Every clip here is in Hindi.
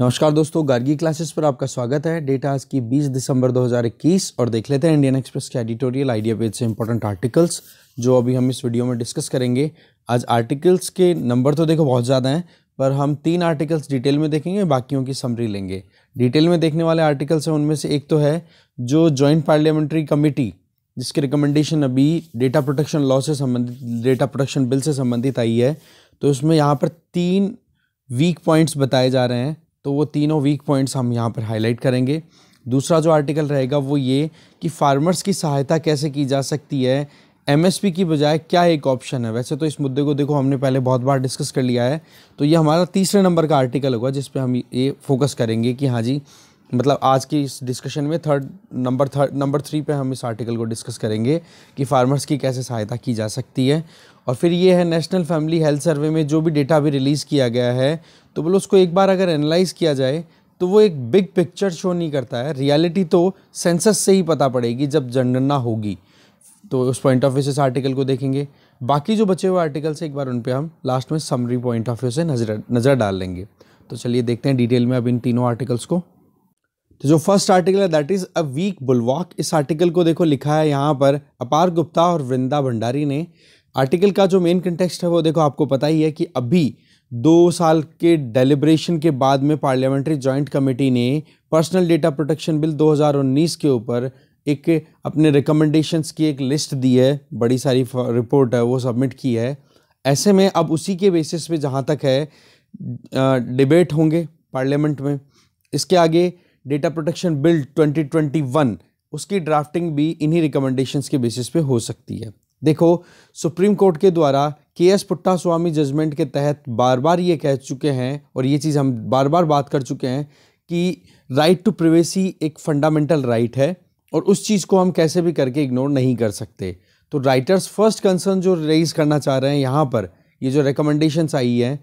नमस्कार दोस्तों गार्गी क्लासेस पर आपका स्वागत है डेटा आज की 20 दिसंबर 2021 और देख लेते हैं इंडियन एक्सप्रेस के एडिटोरियल आइडिया पेज से इंपॉर्टेंट आर्टिकल्स जो अभी हम इस वीडियो में डिस्कस करेंगे आज आर्टिकल्स के नंबर तो देखो बहुत ज़्यादा हैं पर हम तीन आर्टिकल्स डिटेल में देखेंगे बाकियों की समरी लेंगे डिटेल में देखने वाले आर्टिकल्स हैं उनमें से एक तो है जो जॉइंट पार्लियामेंट्री कमेटी जिसकी रिकमेंडेशन अभी डेटा प्रोटेक्शन लॉ से संबंधित डेटा प्रोटेक्शन बिल से संबंधित आई है तो उसमें यहाँ पर तीन वीक पॉइंट्स बताए जा रहे हैं तो वो तीनों वीक पॉइंट्स हम यहाँ पर हाईलाइट करेंगे दूसरा जो आर्टिकल रहेगा वो ये कि फार्मर्स की सहायता कैसे की जा सकती है एमएसपी की बजाय क्या एक ऑप्शन है वैसे तो इस मुद्दे को देखो हमने पहले बहुत बार डिस्कस कर लिया है तो ये हमारा तीसरे नंबर का आर्टिकल होगा जिस पर हम ये फोकस करेंगे कि हाँ जी मतलब आज की इस डिस्कशन में third number third number three पे हम इस आर्टिकल को डिस्कस करेंगे कि फार्मर्स की कैसे सहायता की जा सकती है और फिर ये है नेशनल फैमिली हेल्थ सर्वे में जो भी डेटा भी रिलीज़ किया गया है तो बोलो उसको एक बार अगर एनालाइज किया जाए तो वो एक बिग पिक्चर शो नहीं करता है रियलिटी तो सेंसस से ही पता पड़ेगी जब जनगणना होगी तो उस पॉइंट ऑफ व्यू से इस आर्टिकल को देखेंगे बाकी जो बचे हुए आर्टिकल से एक बार उन पर हम लास्ट में समरी पॉइंट ऑफ व्यू से नज़र नज़र डाल लेंगे तो चलिए देखते हैं डिटेल में अब इन तीनों आर्टिकल्स को तो जो फर्स्ट आर्टिकल है that is a weak bulwark इस आर्टिकल को देखो लिखा है यहाँ पर अपार गुप्ता और वृंदा भंडारी ने आर्टिकल का जो मेन कंटेक्सट है वो देखो आपको पता ही है कि अभी दो साल के डेलिब्रेशन के बाद में पार्लियामेंट्री जॉइंट कमेटी ने पर्सनल डेटा प्रोटेक्शन बिल 2019 के ऊपर एक अपने रिकमेंडेशंस की एक लिस्ट दी है बड़ी सारी रिपोर्ट है वो सबमिट की है ऐसे में अब उसी के बेसिस पे जहाँ तक है डिबेट होंगे पार्लियामेंट में इसके आगे डेटा प्रोटेक्शन बिल 2021 उसकी ड्राफ्टिंग भी इन्हीं रिकमेंडेशंस के बेसिस पे हो सकती है देखो सुप्रीम कोर्ट के द्वारा के एस पुट्टा स्वामी जजमेंट के तहत बार बार ये कह चुके हैं और ये चीज़ हम बार बार बात कर चुके हैं कि राइट टू प्रिवेसी एक फंडामेंटल राइट है और उस चीज़ को हम कैसे भी करके इग्नोर नहीं कर सकते तो राइटर्स फर्स्ट कंसर्न जो रेज करना चाह रहे हैं यहाँ पर ये जो रिकमेंडेशंस आई हैं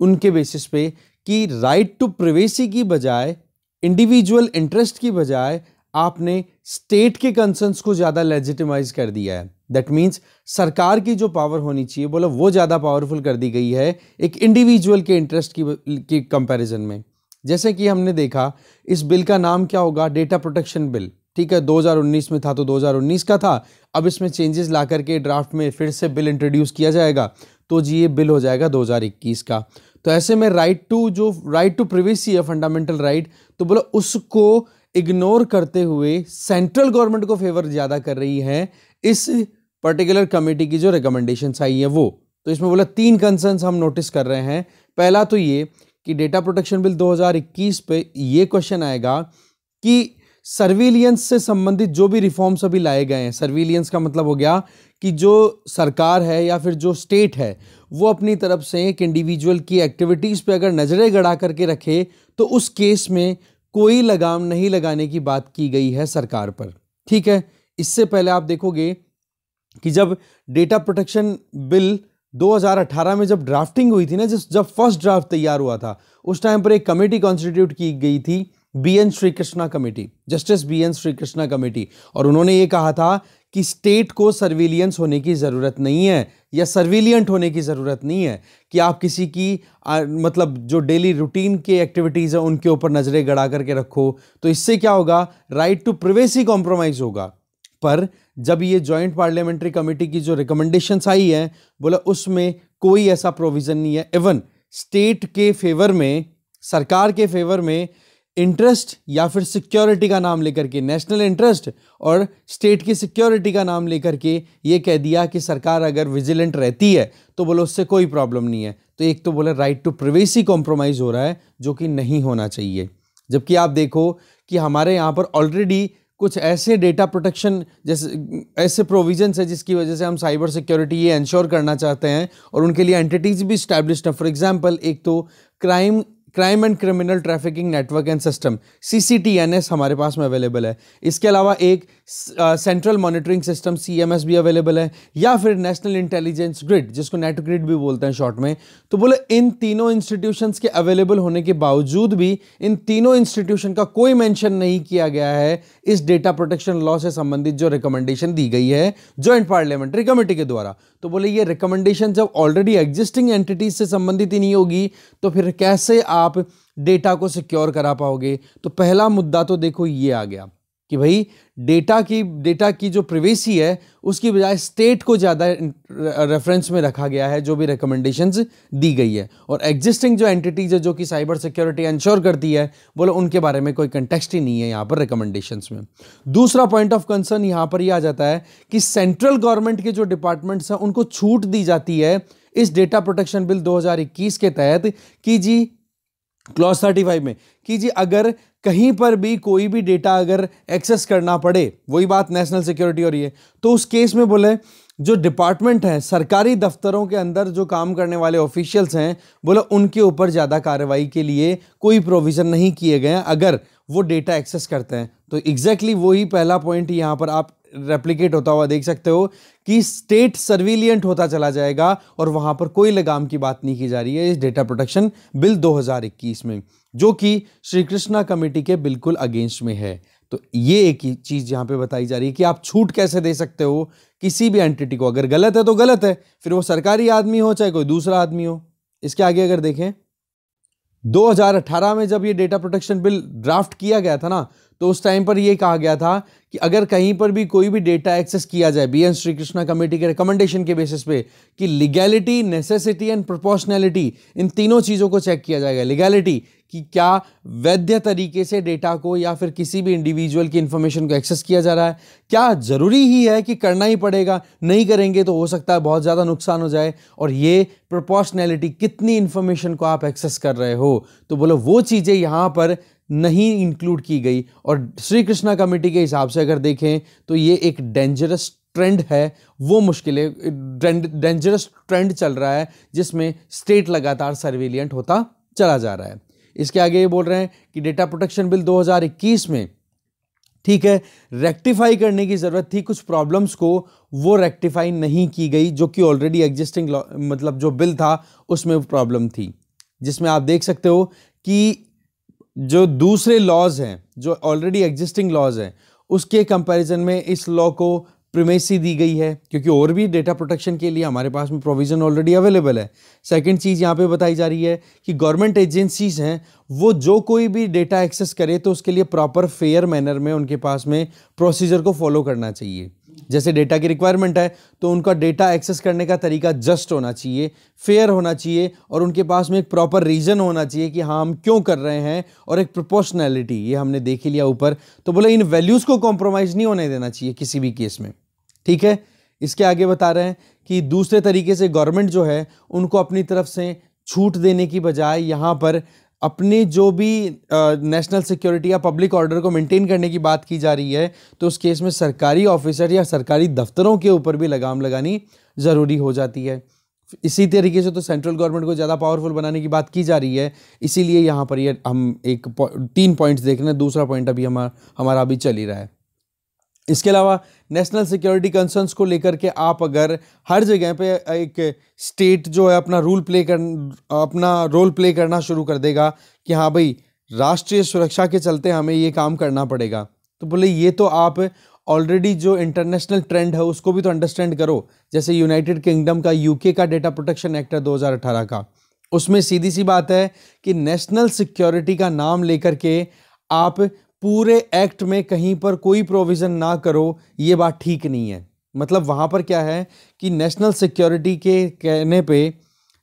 उनके बेसिस पे कि राइट टू प्रिवेसी की बजाय इंडिविजुअल इंटरेस्ट की बजाय आपने स्टेट के कंसर्न्स को ज़्यादा लेजिटिमाइज कर दिया है दैट मीन्स सरकार की जो पावर होनी चाहिए बोला वो ज़्यादा पावरफुल कर दी गई है एक इंडिविजुअल के इंटरेस्ट की के कंपैरिजन में जैसे कि हमने देखा इस बिल का नाम क्या होगा डेटा प्रोटेक्शन बिल ठीक है 2019 में था तो 2019 का था अब इसमें चेंजेस ला करके ड्राफ्ट में फिर से बिल इंट्रोड्यूस किया जाएगा तो जी ये बिल हो जाएगा 2021 का तो ऐसे में राइट टू जो राइट टू प्रिवेसी है फंडामेंटल राइट तो बोला उसको इग्नोर करते हुए सेंट्रल गवर्नमेंट को फेवर ज़्यादा कर रही है इस पर्टिकुलर कमेटी की जो रिकमेंडेशंस आई है वो तो इसमें बोला तीन कंसर्न हम नोटिस कर रहे हैं पहला तो ये कि डेटा प्रोटेक्शन बिल 2021 पे ये क्वेश्चन आएगा कि सर्विलियंस से संबंधित जो भी रिफॉर्म्स अभी लाए गए हैं सर्विलियंस का मतलब हो गया कि जो सरकार है या फिर जो स्टेट है वो अपनी तरफ से एक इंडिविजुअल की एक्टिविटीज़ पे अगर नज़रें गड़ा करके रखे तो उस केस में कोई लगाम नहीं लगाने की बात की गई है सरकार पर ठीक है इससे पहले आप देखोगे कि जब डेटा प्रोटेक्शन बिल 2018 में जब ड्राफ्टिंग हुई थी ना जिस जब फर्स्ट ड्राफ्ट तैयार हुआ था उस टाइम पर एक कमेटी कॉन्स्टिट्यूट की गई थी B N Srikrishna committee justice B N Srikrishna committee और उन्होंने ये कहा था कि स्टेट को सर्विलियंस होने की ज़रूरत नहीं है या सर्विलियंट होने की ज़रूरत नहीं है कि आप किसी की आ, मतलब जो डेली रूटीन के एक्टिविटीज़ हैं उनके ऊपर नज़रें गड़ा करके रखो तो इससे क्या होगा राइट टू प्रिवेसी कॉम्प्रोमाइज़ होगा पर जब ये जॉइंट पार्लियामेंट्री कमेटी की जो रिकमेंडेशंस आई हैं बोला उसमें कोई ऐसा प्रोविज़न नहीं है इवन स्टेट के फेवर में सरकार के फेवर में इंटरेस्ट या फिर सिक्योरिटी का नाम लेकर के नेशनल इंटरेस्ट और स्टेट की सिक्योरिटी का नाम लेकर के ये कह दिया कि सरकार अगर विजिलेंट रहती है तो बोलो उससे कोई प्रॉब्लम नहीं है तो एक तो बोले राइट टू प्रिवेसी कॉम्प्रोमाइज़ हो रहा है जो कि नहीं होना चाहिए जबकि आप देखो कि हमारे यहाँ पर ऑलरेडी कुछ ऐसे डेटा प्रोटेक्शन जैसे ऐसे प्रोविजंस है जिसकी वजह से हम साइबर सिक्योरिटी ये इंश्योर करना चाहते हैं और उनके लिए एंटिटीज़ भी इस्टेब्लिश हैं फॉर एग्जांपल एक तो crime crime and criminal trafficking network and system सी हमारे पास में अवेलेबल है इसके अलावा एक सेंट्रल मॉनिटरिंग सिस्टम एस भी अवेलेबल है या फिर नेशनल इंटेलिजेंस ग्रिड जिसको नेट ग्रिड भी बोलते हैं शॉर्ट में तो बोले इन तीनों इंस्टीट्यूशंस के अवेलेबल होने के बावजूद भी इन तीनों इंस्टीट्यूशन का कोई मेंशन नहीं किया गया है इस डेटा प्रोटेक्शन लॉ से संबंधित जो रिकमेंडेशन दी गई है ज्वाइंट पार्लियामेंट्री कमेटी के द्वारा तो बोले ये रिकमेंडेशन जब ऑलरेडी एग्जिस्टिंग एंटिटीज से संबंधित ही नहीं होगी तो फिर कैसे आप डेटा को सिक्योर करा पाओगे तो पहला मुद्दा तो देखो ये आ गया कि भाई डेटा की डेटा की जो प्रिवेसी है उसकी बजाय स्टेट को ज़्यादा रेफरेंस में रखा गया है जो भी रिकमेंडेशंस दी गई है और एग्जिस्टिंग जो एंटिटीज़ है जो कि साइबर सिक्योरिटी इंश्योर करती है बोलो उनके बारे में कोई कंटेक्सट ही नहीं है यहाँ पर रिकमेंडेशंस में दूसरा पॉइंट ऑफ कंसर्न यहाँ पर यह आ जाता है कि सेंट्रल गवर्नमेंट के जो डिपार्टमेंट्स हैं उनको छूट दी जाती है इस डेटा प्रोटेक्शन बिल दो के तहत कि जी क्लॉज थर्टी में कि जी अगर कहीं पर भी कोई भी डेटा अगर एक्सेस करना पड़े वही बात नेशनल सिक्योरिटी हो रही है तो उस केस में बोले जो डिपार्टमेंट हैं सरकारी दफ्तरों के अंदर जो काम करने वाले ऑफिशियल्स हैं बोला उनके ऊपर ज़्यादा कार्रवाई के लिए कोई प्रोविज़न नहीं किए गए अगर वो डेटा एक्सेस करते हैं तो एग्जैक्टली exactly वही पहला पॉइंट यहाँ पर आप रेप्लिकेट होता हुआ देख सकते हो कि स्टेट सर्विलियंट होता चला जाएगा और वहाँ पर कोई लगाम की बात नहीं की जा रही है इस डेटा प्रोटेक्शन बिल 2021 में जो कि श्री कृष्णा कमेटी के बिल्कुल अगेंस्ट में है तो ये एक चीज़ यहाँ पे बताई जा रही है कि आप छूट कैसे दे सकते हो किसी भी एंटिटी को अगर गलत है तो गलत है फिर वो सरकारी आदमी हो चाहे कोई दूसरा आदमी हो इसके आगे अगर देखें 2018 में जब ये डेटा प्रोटेक्शन बिल ड्राफ्ट किया गया था ना तो उस टाइम पर यह कहा गया था कि अगर कहीं पर भी कोई भी डेटा एक्सेस किया जाए B N Srikrishna committee के रिकमेंडेशन के बेसिस पे कि लीगैलिटी नेसेसिटी एंड प्रोपोर्शनैलिटी इन तीनों चीज़ों को चेक किया जाएगा लीगैलिटी कि क्या वैध तरीके से डेटा को या फिर किसी भी इंडिविजुअल की इन्फॉर्मेशन को एक्सेस किया जा रहा है क्या ज़रूरी ही है कि करना ही पड़ेगा नहीं करेंगे तो हो सकता है बहुत ज़्यादा नुकसान हो जाए और ये प्रोपोर्शनैलिटी कितनी इन्फॉर्मेशन को आप एक्सेस कर रहे हो तो बोलो वो चीज़ें यहाँ पर नहीं इंक्लूड की गई और श्री कृष्णा कमेटी के हिसाब से अगर देखें तो ये एक डेंजरस ट्रेंड है वो मुश्किलें डेंजरस ट्रेंड चल रहा है जिसमें स्टेट लगातार सर्विलियंट होता चला जा रहा है इसके आगे ये बोल रहे हैं कि डेटा प्रोटेक्शन बिल 2021 में ठीक है रेक्टिफाई करने की ज़रूरत थी कुछ प्रॉब्लम्स को वो रेक्टिफाई नहीं की गई जो कि ऑलरेडी एग्जिस्टिंग मतलब जो बिल था उसमें प्रॉब्लम थी जिसमें आप देख सकते हो कि जो दूसरे लॉज हैं जो ऑलरेडी एग्जिस्टिंग लॉज हैं उसके कंपैरिजन में इस लॉ को प्रिमेसी दी गई है क्योंकि और भी डेटा प्रोटेक्शन के लिए हमारे पास में प्रोविज़न ऑलरेडी अवेलेबल है सेकंड चीज़ यहाँ पे बताई जा रही है कि गवर्नमेंट एजेंसीज हैं वो जो कोई भी डेटा एक्सेस करे तो उसके लिए प्रॉपर फेयर मैनर में उनके पास में प्रोसीजर को फॉलो करना चाहिए जैसे डेटा की रिक्वायरमेंट है तो उनका डेटा एक्सेस करने का तरीका जस्ट होना चाहिए फेयर होना चाहिए और उनके पास में एक प्रॉपर रीज़न होना चाहिए कि हाँ हम क्यों कर रहे हैं और एक प्रोपोर्शनैलिटी ये हमने देख ही लिया ऊपर तो बोले इन वैल्यूज़ को कॉम्प्रोमाइज़ नहीं होने देना चाहिए किसी भी केस में ठीक है इसके आगे बता रहे हैं कि दूसरे तरीके से गवर्नमेंट जो है उनको अपनी तरफ से छूट देने की बजाय यहाँ पर अपने जो भी नेशनल सिक्योरिटी या पब्लिक ऑर्डर को मेंटेन करने की बात की जा रही है तो उस केस में सरकारी ऑफिसर या सरकारी दफ्तरों के ऊपर भी लगाम लगानी ज़रूरी हो जाती है इसी तरीके से तो सेंट्रल गवर्नमेंट को ज़्यादा पावरफुल बनाने की बात की जा रही है इसीलिए यहाँ पर ये हम एक तीन पॉइंट्स देख रहे हैं दूसरा पॉइंट अभी हमारा हमारा अभी चल ही रहा है इसके अलावा नेशनल सिक्योरिटी कंसर्न्स को लेकर के आप अगर हर जगह पे एक स्टेट जो है अपना रूल प्ले कर अपना रोल प्ले करना शुरू कर देगा कि हाँ भाई राष्ट्रीय सुरक्षा के चलते हमें ये काम करना पड़ेगा तो बोले ये तो आप ऑलरेडी जो इंटरनेशनल ट्रेंड है उसको भी तो अंडरस्टैंड करो जैसे यूनाइटेड किंगडम का यूके का डेटा प्रोटेक्शन एक्ट है दो का उसमें सीधी सी बात है कि नेशनल सिक्योरिटी का नाम लेकर के आप पूरे एक्ट में कहीं पर कोई प्रोविज़न ना करो ये बात ठीक नहीं है मतलब वहाँ पर क्या है कि नेशनल सिक्योरिटी के कहने पे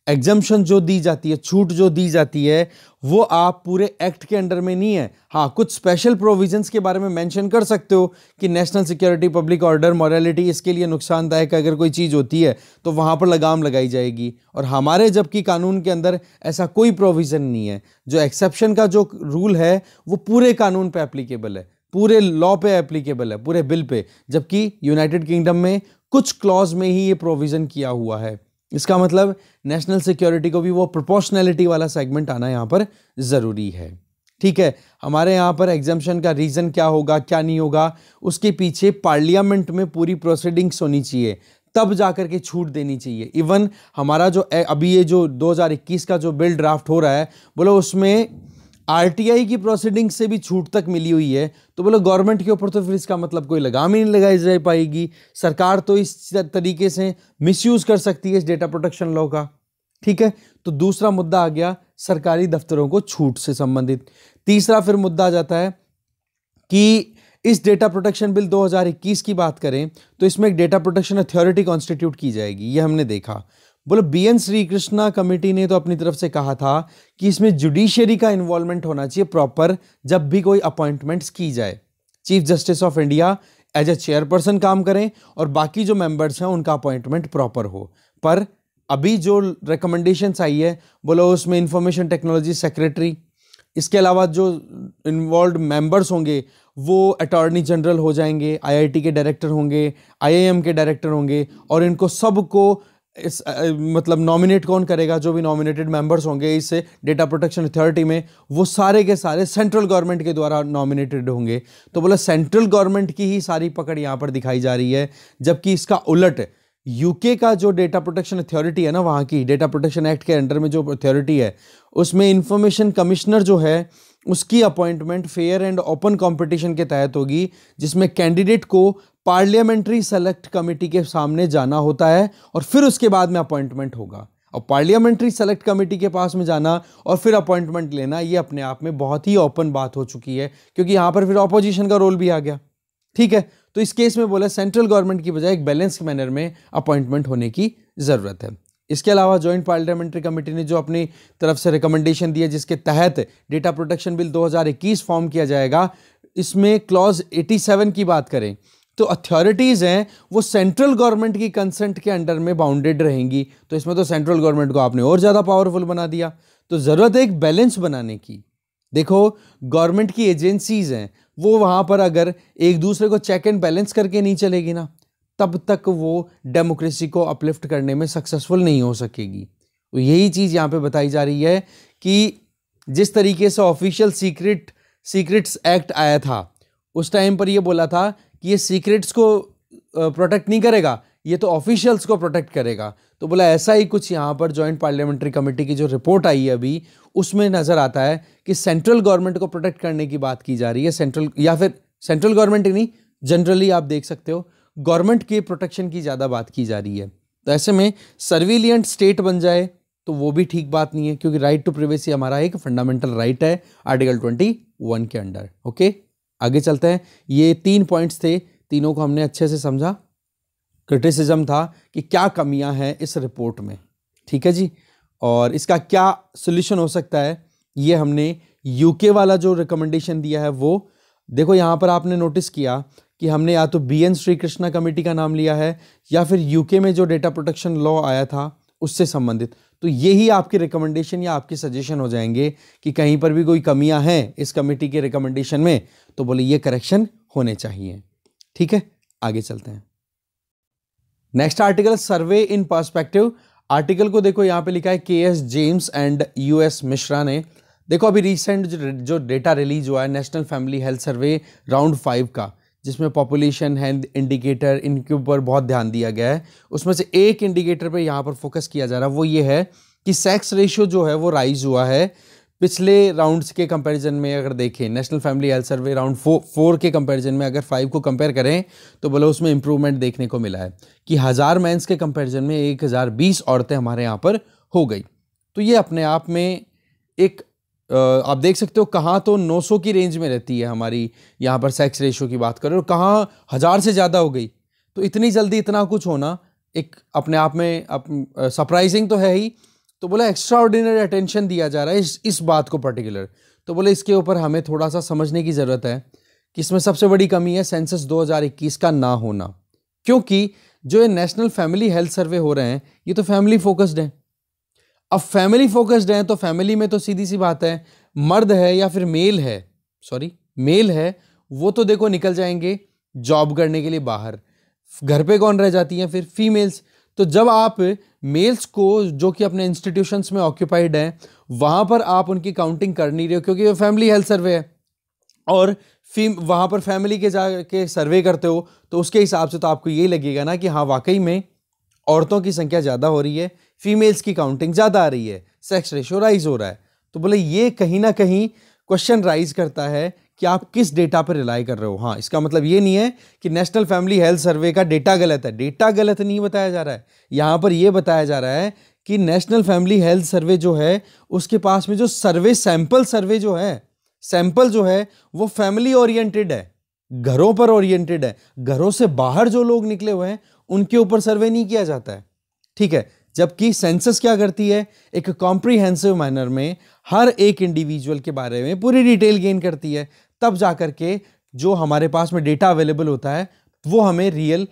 एग्जम्पन जो दी जाती है छूट जो दी जाती है वो आप पूरे एक्ट के अंडर में नहीं है हाँ कुछ स्पेशल प्रोविजंस के बारे में मेंशन कर सकते हो कि national security public order morality इसके लिए नुकसानदायक अगर कोई चीज़ होती है तो वहाँ पर लगाम लगाई जाएगी और हमारे जबकि कानून के अंदर ऐसा कोई प्रोविज़न नहीं है जो एक्सेप्शन का जो रूल है वो पूरे कानून पर एप्लीकेबल है पूरे लॉ पे एप्लीकेबल है पूरे बिल पे जबकि यूनाइटेड किंगडम में कुछ क्लॉज में ही ये प्रोविज़न किया हुआ है इसका मतलब नेशनल सिक्योरिटी को भी वो प्रोपोर्शनैलिटी वाला सेगमेंट आना यहाँ पर ज़रूरी है ठीक है हमारे यहाँ पर एग्जामेशन का रीज़न क्या होगा क्या नहीं होगा उसके पीछे पार्लियामेंट में पूरी प्रोसीडिंग्स होनी चाहिए तब जा कर के छूट देनी चाहिए इवन हमारा जो अभी ये जो 2021 का जो बिल ड्राफ्ट हो रहा है बोलो उसमें आरटीआई की प्रोसीडिंग से भी छूट तक मिली हुई है तो बोलो गवर्नमेंट के ऊपर तो फिर इसका मतलब कोई लगाम ही नहीं लगाई जा पाएगी सरकार तो इस तरीके से मिसयूज़ कर सकती है इस डेटा प्रोटेक्शन लॉ का ठीक है तो दूसरा मुद्दा आ गया सरकारी दफ्तरों को छूट से संबंधित तीसरा फिर मुद्दा आ जाता है कि इस डेटा प्रोटेक्शन बिल 2021 की बात करें तो इसमें एक डेटा प्रोटेक्शन अथॉरिटी कॉन्स्टिट्यूट की जाएगी ये हमने देखा बोलो B N Srikrishna committee ने तो अपनी तरफ से कहा था कि इसमें जुडिशियरी का इन्वॉल्वमेंट होना चाहिए प्रॉपर जब भी कोई अपॉइंटमेंट्स की जाए chief justice of India as a chairperson काम करें और बाकी जो मेंबर्स हैं उनका अपॉइंटमेंट प्रॉपर हो पर अभी जो रिकमेंडेशंस आई है बोलो उसमें इंफॉर्मेशन टेक्नोलॉजी सेक्रेटरी इसके अलावा जो इन्वॉल्व मेंबर्स होंगे वो अटॉर्नी जनरल हो जाएंगे आईआईटी के डायरेक्टर होंगे आईआईएम के डायरेक्टर होंगे और इनको सबको इस आ, मतलब नॉमिनेट कौन करेगा जो भी नॉमिनेटेड मेंबर्स होंगे इस डेटा प्रोटेक्शन अथॉरिटी में वो सारे के सारे सेंट्रल गवर्नमेंट के द्वारा नॉमिनेटेड होंगे तो बोला सेंट्रल गवर्नमेंट की ही सारी पकड़ यहाँ पर दिखाई जा रही है जबकि इसका उलट यूके का जो डेटा प्रोटेक्शन अथॉरिटी है ना वहाँ की डेटा प्रोटेक्शन एक्ट के अंडर में जो अथॉरिटी है उसमें इंफॉर्मेशन कमिश्नर जो है उसकी appointment fair and open competition के तहत होगी जिसमें कैंडिडेट को पार्लियामेंट्री सेलेक्ट कमेटी के सामने जाना होता है और फिर उसके बाद में अपॉइंटमेंट होगा और पार्लियामेंट्री सेलेक्ट कमेटी के पास में जाना और फिर अपॉइंटमेंट लेना ये अपने आप में बहुत ही ओपन बात हो चुकी है क्योंकि यहाँ पर फिर अपोजिशन का रोल भी आ गया ठीक है तो इस केस में बोला सेंट्रल गवर्नमेंट की बजाय एक बैलेंस मैनर में अपॉइंटमेंट होने की ज़रूरत है इसके अलावा जॉइंट पार्लियामेंट्री कमेटी ने जो अपनी तरफ से रिकमेंडेशन दी है जिसके तहत डेटा प्रोटेक्शन बिल 2021 फॉर्म किया जाएगा इसमें क्लॉज 87 की बात करें तो अथॉरिटीज़ हैं वो सेंट्रल गवर्नमेंट की कंसेंट के अंडर में बाउंडेड रहेंगी तो इसमें तो सेंट्रल गवर्नमेंट को आपने और ज़्यादा पावरफुल बना दिया तो ज़रूरत है एक बैलेंस बनाने की देखो गवर्नमेंट की एजेंसीज़ हैं वो वहाँ पर अगर एक दूसरे को चेक एंड बैलेंस करके नहीं चलेगी ना तब तक वो डेमोक्रेसी को अपलिफ्ट करने में सक्सेसफुल नहीं हो सकेगी तो यही चीज़ यहाँ पे बताई जा रही है कि जिस तरीके से ऑफिशियल सीक्रेट सीक्रेट्स एक्ट आया था उस टाइम पर ये बोला था कि ये सीक्रेट्स को प्रोटेक्ट नहीं करेगा ये तो ऑफिशियल्स को प्रोटेक्ट करेगा तो बोला ऐसा ही कुछ यहाँ पर जॉइंट पार्लियामेंट्री कमेटी की जो रिपोर्ट आई है अभी उसमें नज़र आता है कि सेंट्रल गवर्नमेंट को प्रोटेक्ट करने की बात की जा रही है सेंट्रल या फिर सेंट्रल गवर्नमेंट ही नहीं जनरली आप देख सकते हो गवर्नमेंट के प्रोटेक्शन की ज़्यादा बात की जा रही है तो ऐसे में सर्विलियंट स्टेट बन जाए तो वो भी ठीक बात नहीं है क्योंकि राइट टू प्रिवेसी हमारा एक फंडामेंटल राइट है आर्टिकल ट्वेंटी वन के अंडर ओके आगे चलते हैं ये तीन पॉइंट्स थे तीनों को हमने अच्छे से समझा क्रिटिसिज्म था कि क्या कमियां हैं इस रिपोर्ट में ठीक है जी और इसका क्या सोल्यूशन हो सकता है ये हमने यूके वाला जो रिकमेंडेशन दिया है वो देखो यहाँ पर आपने नोटिस किया कि हमने या तो B N Srikrishna committee का नाम लिया है या फिर यूके में जो डेटा प्रोटेक्शन लॉ आया था उससे संबंधित तो यही आपके रिकमेंडेशन या आपके सजेशन हो जाएंगे कि कहीं पर भी कोई कमियां हैं इस कमेटी के रिकमेंडेशन में तो बोले ये करेक्शन होने चाहिए ठीक है आगे चलते हैं next article survey in perspective article को देखो यहां पे लिखा है K S James and U S Mishra ने देखो अभी रिसेंट जो डेटा रिलीज हुआ है national family health survey round five का जिसमें पॉपुलेशन है इंडिकेटर इनके ऊपर बहुत ध्यान दिया गया है उसमें से एक इंडिकेटर पर यहाँ पर फोकस किया जा रहा है वो ये है कि सेक्स रेशियो जो है वो राइज हुआ है पिछले राउंड्स के कंपैरिजन में अगर देखें national family health survey round four, four के कंपैरिजन में अगर फाइव को कंपेयर करें तो बोले उसमें इम्प्रूवमेंट देखने को मिला है कि हज़ार मैंस के कंपैरिजन में एक हज़ार बीस औरतें हमारे यहाँ पर हो गई तो ये अपने आप में एक आप देख सकते हो कहाँ तो 900 की रेंज में रहती है हमारी यहाँ पर सेक्स रेशो की बात करें और कहाँ हज़ार से ज़्यादा हो गई तो इतनी जल्दी इतना कुछ होना एक अपने आप में अप, सरप्राइजिंग तो है ही तो बोला एक्स्ट्रा ऑर्डिनरी अटेंशन दिया जा रहा है इस इस बात को पर्टिकुलर तो बोले इसके ऊपर हमें थोड़ा सा समझने की ज़रूरत है कि इसमें सबसे बड़ी कमी है सेंसस 2021 का ना होना क्योंकि जो ये नेशनल फैमिली हेल्थ सर्वे हो रहे हैं ये तो फैमिली फोकस्ड हैं अब फैमिली फोकस्ड हैं तो फैमिली में तो सीधी सी बात है मर्द है या फिर मेल है सॉरी मेल है वो तो देखो निकल जाएंगे जॉब करने के लिए बाहर घर पे कौन रह जाती हैं फिर फीमेल्स तो जब आप मेल्स को जो कि अपने इंस्टीट्यूशंस में ऑक्यूपाइड हैं वहाँ पर आप उनकी काउंटिंग कर नहीं रहे हो क्योंकि वो फैमिली हेल्थ सर्वे है और फी वहाँ पर फैमिली के जा के सर्वे करते हो तो उसके हिसाब से तो आपको यही लगेगा ना कि हाँ वाकई में औरतों की संख्या ज़्यादा हो रही है फीमेल्स की काउंटिंग ज़्यादा आ रही है सेक्स रेशो राइज हो रहा है तो बोले ये कहीं ना कहीं क्वेश्चन राइज करता है कि आप किस डेटा पर रिलाई कर रहे हो हाँ इसका मतलब ये नहीं है कि नेशनल फैमिली हेल्थ सर्वे का डेटा गलत है डेटा गलत नहीं बताया जा रहा है यहाँ पर यह बताया जा रहा है कि नेशनल फैमिली हेल्थ सर्वे जो है उसके पास में जो सर्वे सैंपल सर्वे जो है सैंपल जो है वो फैमिली ओरिएंटेड है घरों पर ओरिएंटेड है घरों से बाहर जो लोग निकले हुए हैं उनके ऊपर सर्वे नहीं किया जाता है ठीक है जबकि सेंसस क्या करती है एक कॉम्प्रीहेंसिव मैनर में हर एक इंडिविजुअल के बारे में पूरी डिटेल गेन करती है तब जा कर के जो हमारे पास में डेटा अवेलेबल होता है वो हमें रियल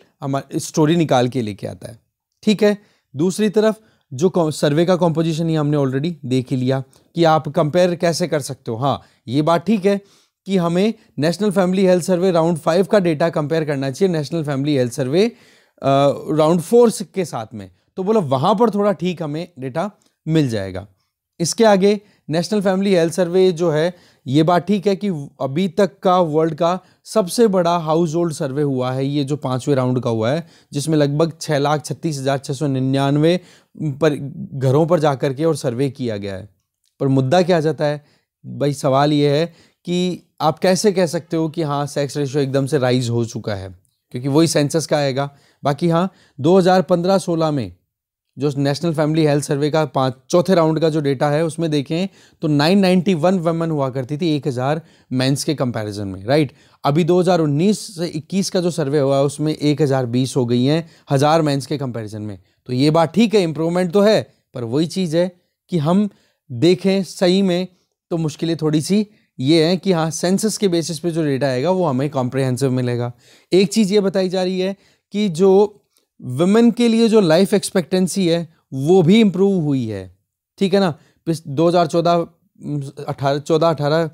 स्टोरी निकाल के लेके आता है ठीक है दूसरी तरफ जो सर्वे का कॉम्पोजिशन ही हमने ऑलरेडी देख ही लिया कि आप कंपेयर कैसे कर सकते हो हाँ ये बात ठीक है कि हमें national family health survey round five का डेटा कंपेयर करना चाहिए national family health survey round four के साथ में तो बोला वहाँ पर थोड़ा ठीक हमें डेटा मिल जाएगा इसके आगे नेशनल फैमिली हेल्थ सर्वे जो है ये बात ठीक है कि अभी तक का वर्ल्ड का सबसे बड़ा हाउस होल्ड सर्वे हुआ है ये जो पाँचवें राउंड का हुआ है जिसमें लगभग छः लाख छत्तीस हज़ार छः सौ निन्यानवे पर घरों पर जाकर के और सर्वे किया गया है पर मुद्दा क्या आ जाता है भाई सवाल ये है कि आप कैसे कह सकते हो कि हाँ सेक्स रेशो एकदम से राइज हो चुका है क्योंकि वही सेंसस का आएगा बाकी हाँ दो हज़ार में जो नेशनल फैमिली हेल्थ सर्वे का पाँच चौथे राउंड का जो डेटा है उसमें देखें तो 991 वेमेन हुआ करती थी 1000 मैंस के कंपैरिजन में राइट अभी 2019 से 21 का जो सर्वे हुआ है उसमें 1020 हो गई हैं हज़ार मैंस के कंपैरिजन में तो ये बात ठीक है इम्प्रूवमेंट तो है पर वही चीज़ है कि हम देखें सही में तो मुश्किलें थोड़ी सी ये हैं कि हाँ सेंसस के बेसिस पे जो डेटा आएगा वो हमें कॉम्प्रिहेंसिव मिलेगा एक चीज़ ये बताई जा रही है कि जो वुमेन के लिए जो लाइफ एक्सपेक्टेंसी है वो भी इम्प्रूव हुई है ठीक है ना पिछ दो हज़ार चौदह अठारह चौदह अठारह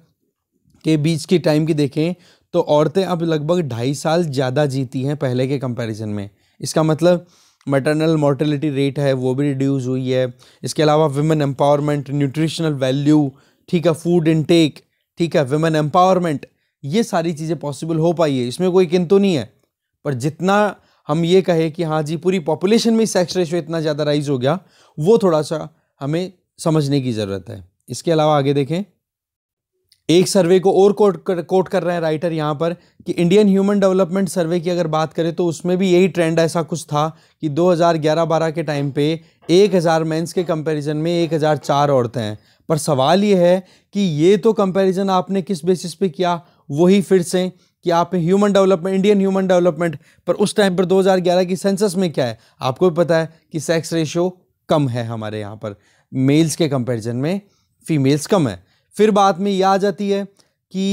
के बीच की टाइम की देखें तो औरतें अब लगभग ढाई साल ज़्यादा जीती हैं पहले के कंपैरिजन में इसका मतलब मटर्नल मोर्टेलिटी रेट है वो भी रिड्यूस हुई है इसके अलावा वुमेन एम्पावरमेंट न्यूट्रिशनल वैल्यू ठीक है फूड इनटेक ठीक है वुमेन एम्पावरमेंट ये सारी चीज़ें पॉसिबल हो पाई है इसमें कोई किंतु नहीं है पर जितना हम ये कहें कि हाँ जी पूरी पॉपुलेशन में सेक्स रेशो इतना ज़्यादा राइज हो गया वो थोड़ा सा हमें समझने की ज़रूरत है इसके अलावा आगे देखें एक सर्वे को और कोट कर, कोट कर रहे हैं राइटर यहाँ पर कि इंडियन ह्यूमन डेवलपमेंट सर्वे की अगर बात करें तो उसमें भी यही ट्रेंड ऐसा कुछ था कि 2011-12 के टाइम पे 1000 मेंस के कंपैरिजन में 1004 औरतें हैं पर सवाल ये है कि ये तो कंपैरिजन आपने किस बेसिस पे किया वही फिर से कि आप human development Indian human development पर उस टाइम पर 2011 की सेंसस में क्या है आपको भी पता है कि सेक्स रेशियो कम है हमारे यहाँ पर मेल्स के कंपैरिजन में फीमेल्स कम है फिर बात में यह आ जाती है कि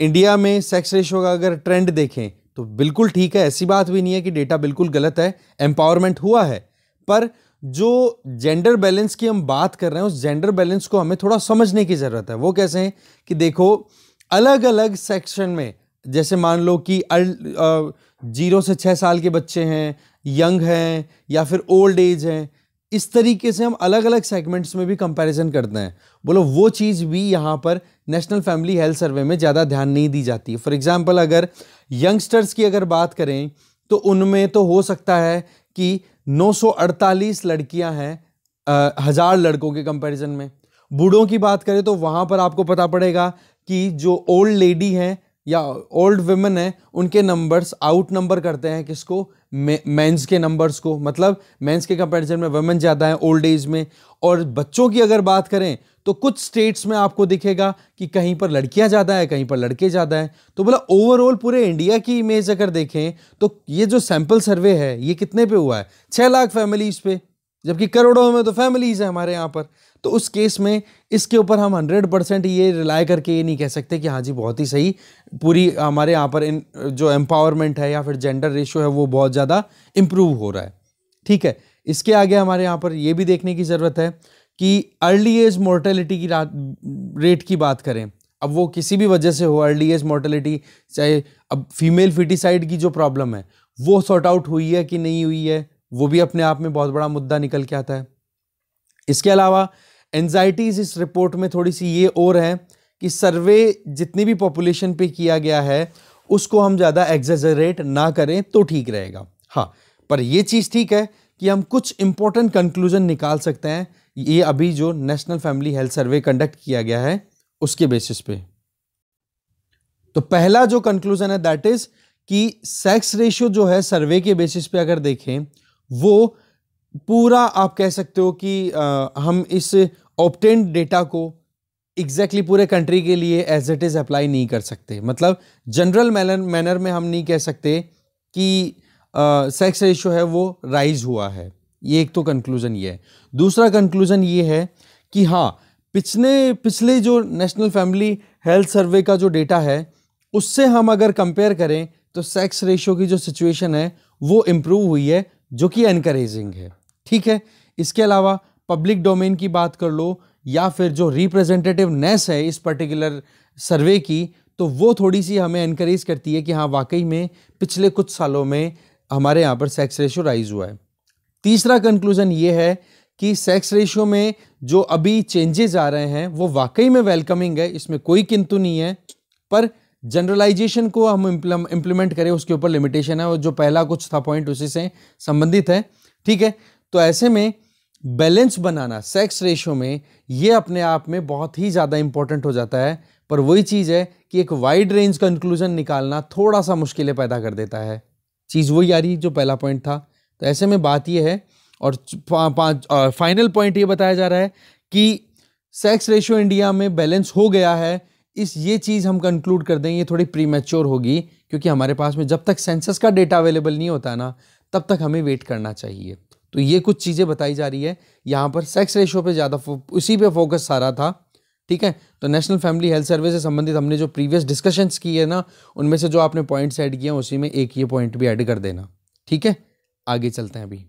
इंडिया में सेक्स रेशियो का अगर ट्रेंड देखें तो बिल्कुल ठीक है ऐसी बात भी नहीं है कि डेटा बिल्कुल गलत है एम्पावरमेंट हुआ है पर जो जेंडर बैलेंस की हम बात कर रहे हैं उस जेंडर बैलेंस को हमें थोड़ा समझने की ज़रूरत है वो कैसे हैं कि देखो अलग अलग सेक्शन में जैसे मान लो कि अल जीरो से छः साल के बच्चे हैं यंग हैं या फिर ओल्ड एज हैं इस तरीके से हम अलग अलग सेगमेंट्स में भी कंपैरिजन करते हैं बोलो वो चीज़ भी यहाँ पर नेशनल फैमिली हेल्थ सर्वे में ज़्यादा ध्यान नहीं दी जाती फॉर एग्ज़ाम्पल अगर यंगस्टर्स की अगर बात करें तो उनमें तो हो सकता है कि 948 लड़कियां हैं हज़ार लड़कों के कंपैरिजन में बूढ़ों की बात करें तो वहाँ पर आपको पता पड़ेगा कि जो ओल्ड लेडी हैं या ओल्ड वेमेन हैं उनके नंबर्स आउट नंबर करते हैं किसको मेंस के नंबर्स को मतलब मेंस के कंपेरिजन में वेमेन ज़्यादा हैं ओल्ड एज में और बच्चों की अगर बात करें तो कुछ स्टेट्स में आपको दिखेगा कि कहीं पर लड़कियां ज़्यादा है कहीं पर लड़के ज़्यादा हैं तो बोला ओवरऑल पूरे इंडिया की इमेज अगर देखें तो ये जो सैम्पल सर्वे है ये कितने पे हुआ है छः लाख फैमिलीज़ पे जबकि करोड़ों में तो फैमिलीज़ हैं हमारे यहाँ पर तो उस केस में इसके ऊपर हम हंड्रेड परसेंट ये रिलाई करके ये नहीं कह सकते कि हाँ जी बहुत ही सही पूरी हमारे यहाँ पर इन जो एम्पावरमेंट है या फिर जेंडर रेशियो है वो बहुत ज़्यादा इम्प्रूव हो रहा है ठीक है इसके आगे हमारे यहाँ पर ये भी देखने की ज़रूरत है कि अर्ली एज मोर्टेलिटी की रेट की बात करें अब वो किसी भी वजह से हो अर्ली एज मोर्टेलिटी चाहे अब फीमेल फिटिसाइड की जो प्रॉब्लम है वो सॉर्ट आउट हुई है कि नहीं हुई है वो भी अपने आप में बहुत बड़ा मुद्दा निकल के आता है इसके अलावा एनजाइटीज़ इस रिपोर्ट में थोड़ी सी ये और है कि सर्वे जितनी भी पॉपुलेशन पे किया गया है उसको हम ज़्यादा एग्जेजरेट ना करें तो ठीक रहेगा हाँ पर यह चीज़ ठीक है कि हम कुछ इंपॉर्टेंट कंक्लूजन निकाल सकते हैं ये अभी जो national family health survey conduct किया गया है उसके बेसिस पे तो पहला जो कंक्लूजन है दैट इज कि सेक्स रेशियो जो है सर्वे के बेसिस पे अगर देखें वो पूरा आप कह सकते हो कि आ, हम इस ऑप्टेंड डेटा को एग्जैक्टली exactly पूरे कंट्री के लिए एज इट इज़ अप्लाई नहीं कर सकते मतलब जनरल मैनर में हम नहीं कह सकते कि सेक्स रेशो है वो राइज हुआ है ये एक तो कंक्लूज़न ये है दूसरा कंक्लूज़न ये है कि हाँ पिछले पिछले जो नेशनल फैमिली हेल्थ सर्वे का जो डेटा है उससे हम अगर कंपेयर करें तो सेक्स रेशो की जो सिचुएशन है वो इम्प्रूव हुई है जो कि एनकरेजिंग है ठीक है इसके अलावा पब्लिक डोमेन की बात कर लो या फिर जो रिप्रेजेंटेटिवनेस है इस पर्टिकुलर सर्वे की तो वो थोड़ी सी हमें इनक्रेज करती है कि हाँ वाकई में पिछले कुछ सालों में हमारे यहाँ पर सेक्स रेशो राइज हुआ है तीसरा कंक्लूज़न ये है कि सेक्स रेशो में जो अभी चेंजेस आ रहे हैं वो वाकई में वेलकमिंग है इसमें कोई किंतु नहीं है पर जनरलाइजेशन को हम इम्प्लीमेंट करें उसके ऊपर लिमिटेशन है और जो पहला कुछ था पॉइंट उसी से संबंधित है ठीक है तो ऐसे में बैलेंस बनाना सेक्स रेशो में ये अपने आप में बहुत ही ज़्यादा इंपॉर्टेंट हो जाता है पर वही चीज़ है कि एक वाइड रेंज का कंक्लूजन निकालना थोड़ा सा मुश्किलें पैदा कर देता है चीज़ वही आ रही जो पहला पॉइंट था तो ऐसे में बात यह है और पाँच फाइनल पॉइंट ये बताया जा रहा है कि सेक्स रेशियो इंडिया में बैलेंस हो गया है इस ये चीज़ हम कंक्लूड कर दें ये थोड़ी प्रीमेच्योर होगी क्योंकि हमारे पास में जब तक सेंसस का डेटा अवेलेबल नहीं होता ना तब तक हमें वेट करना चाहिए तो ये कुछ चीज़ें बताई जा रही है यहाँ पर सेक्स रेशो पे ज़्यादा उसी पे फोकस सारा था ठीक है तो नेशनल फैमिली हेल्थ सर्वे से संबंधित हमने जो प्रीवियस डिस्कशंस की है ना उनमें से जो आपने पॉइंट्स ऐड किए हैं उसी में एक ये पॉइंट भी ऐड कर देना ठीक है आगे चलते हैं अभी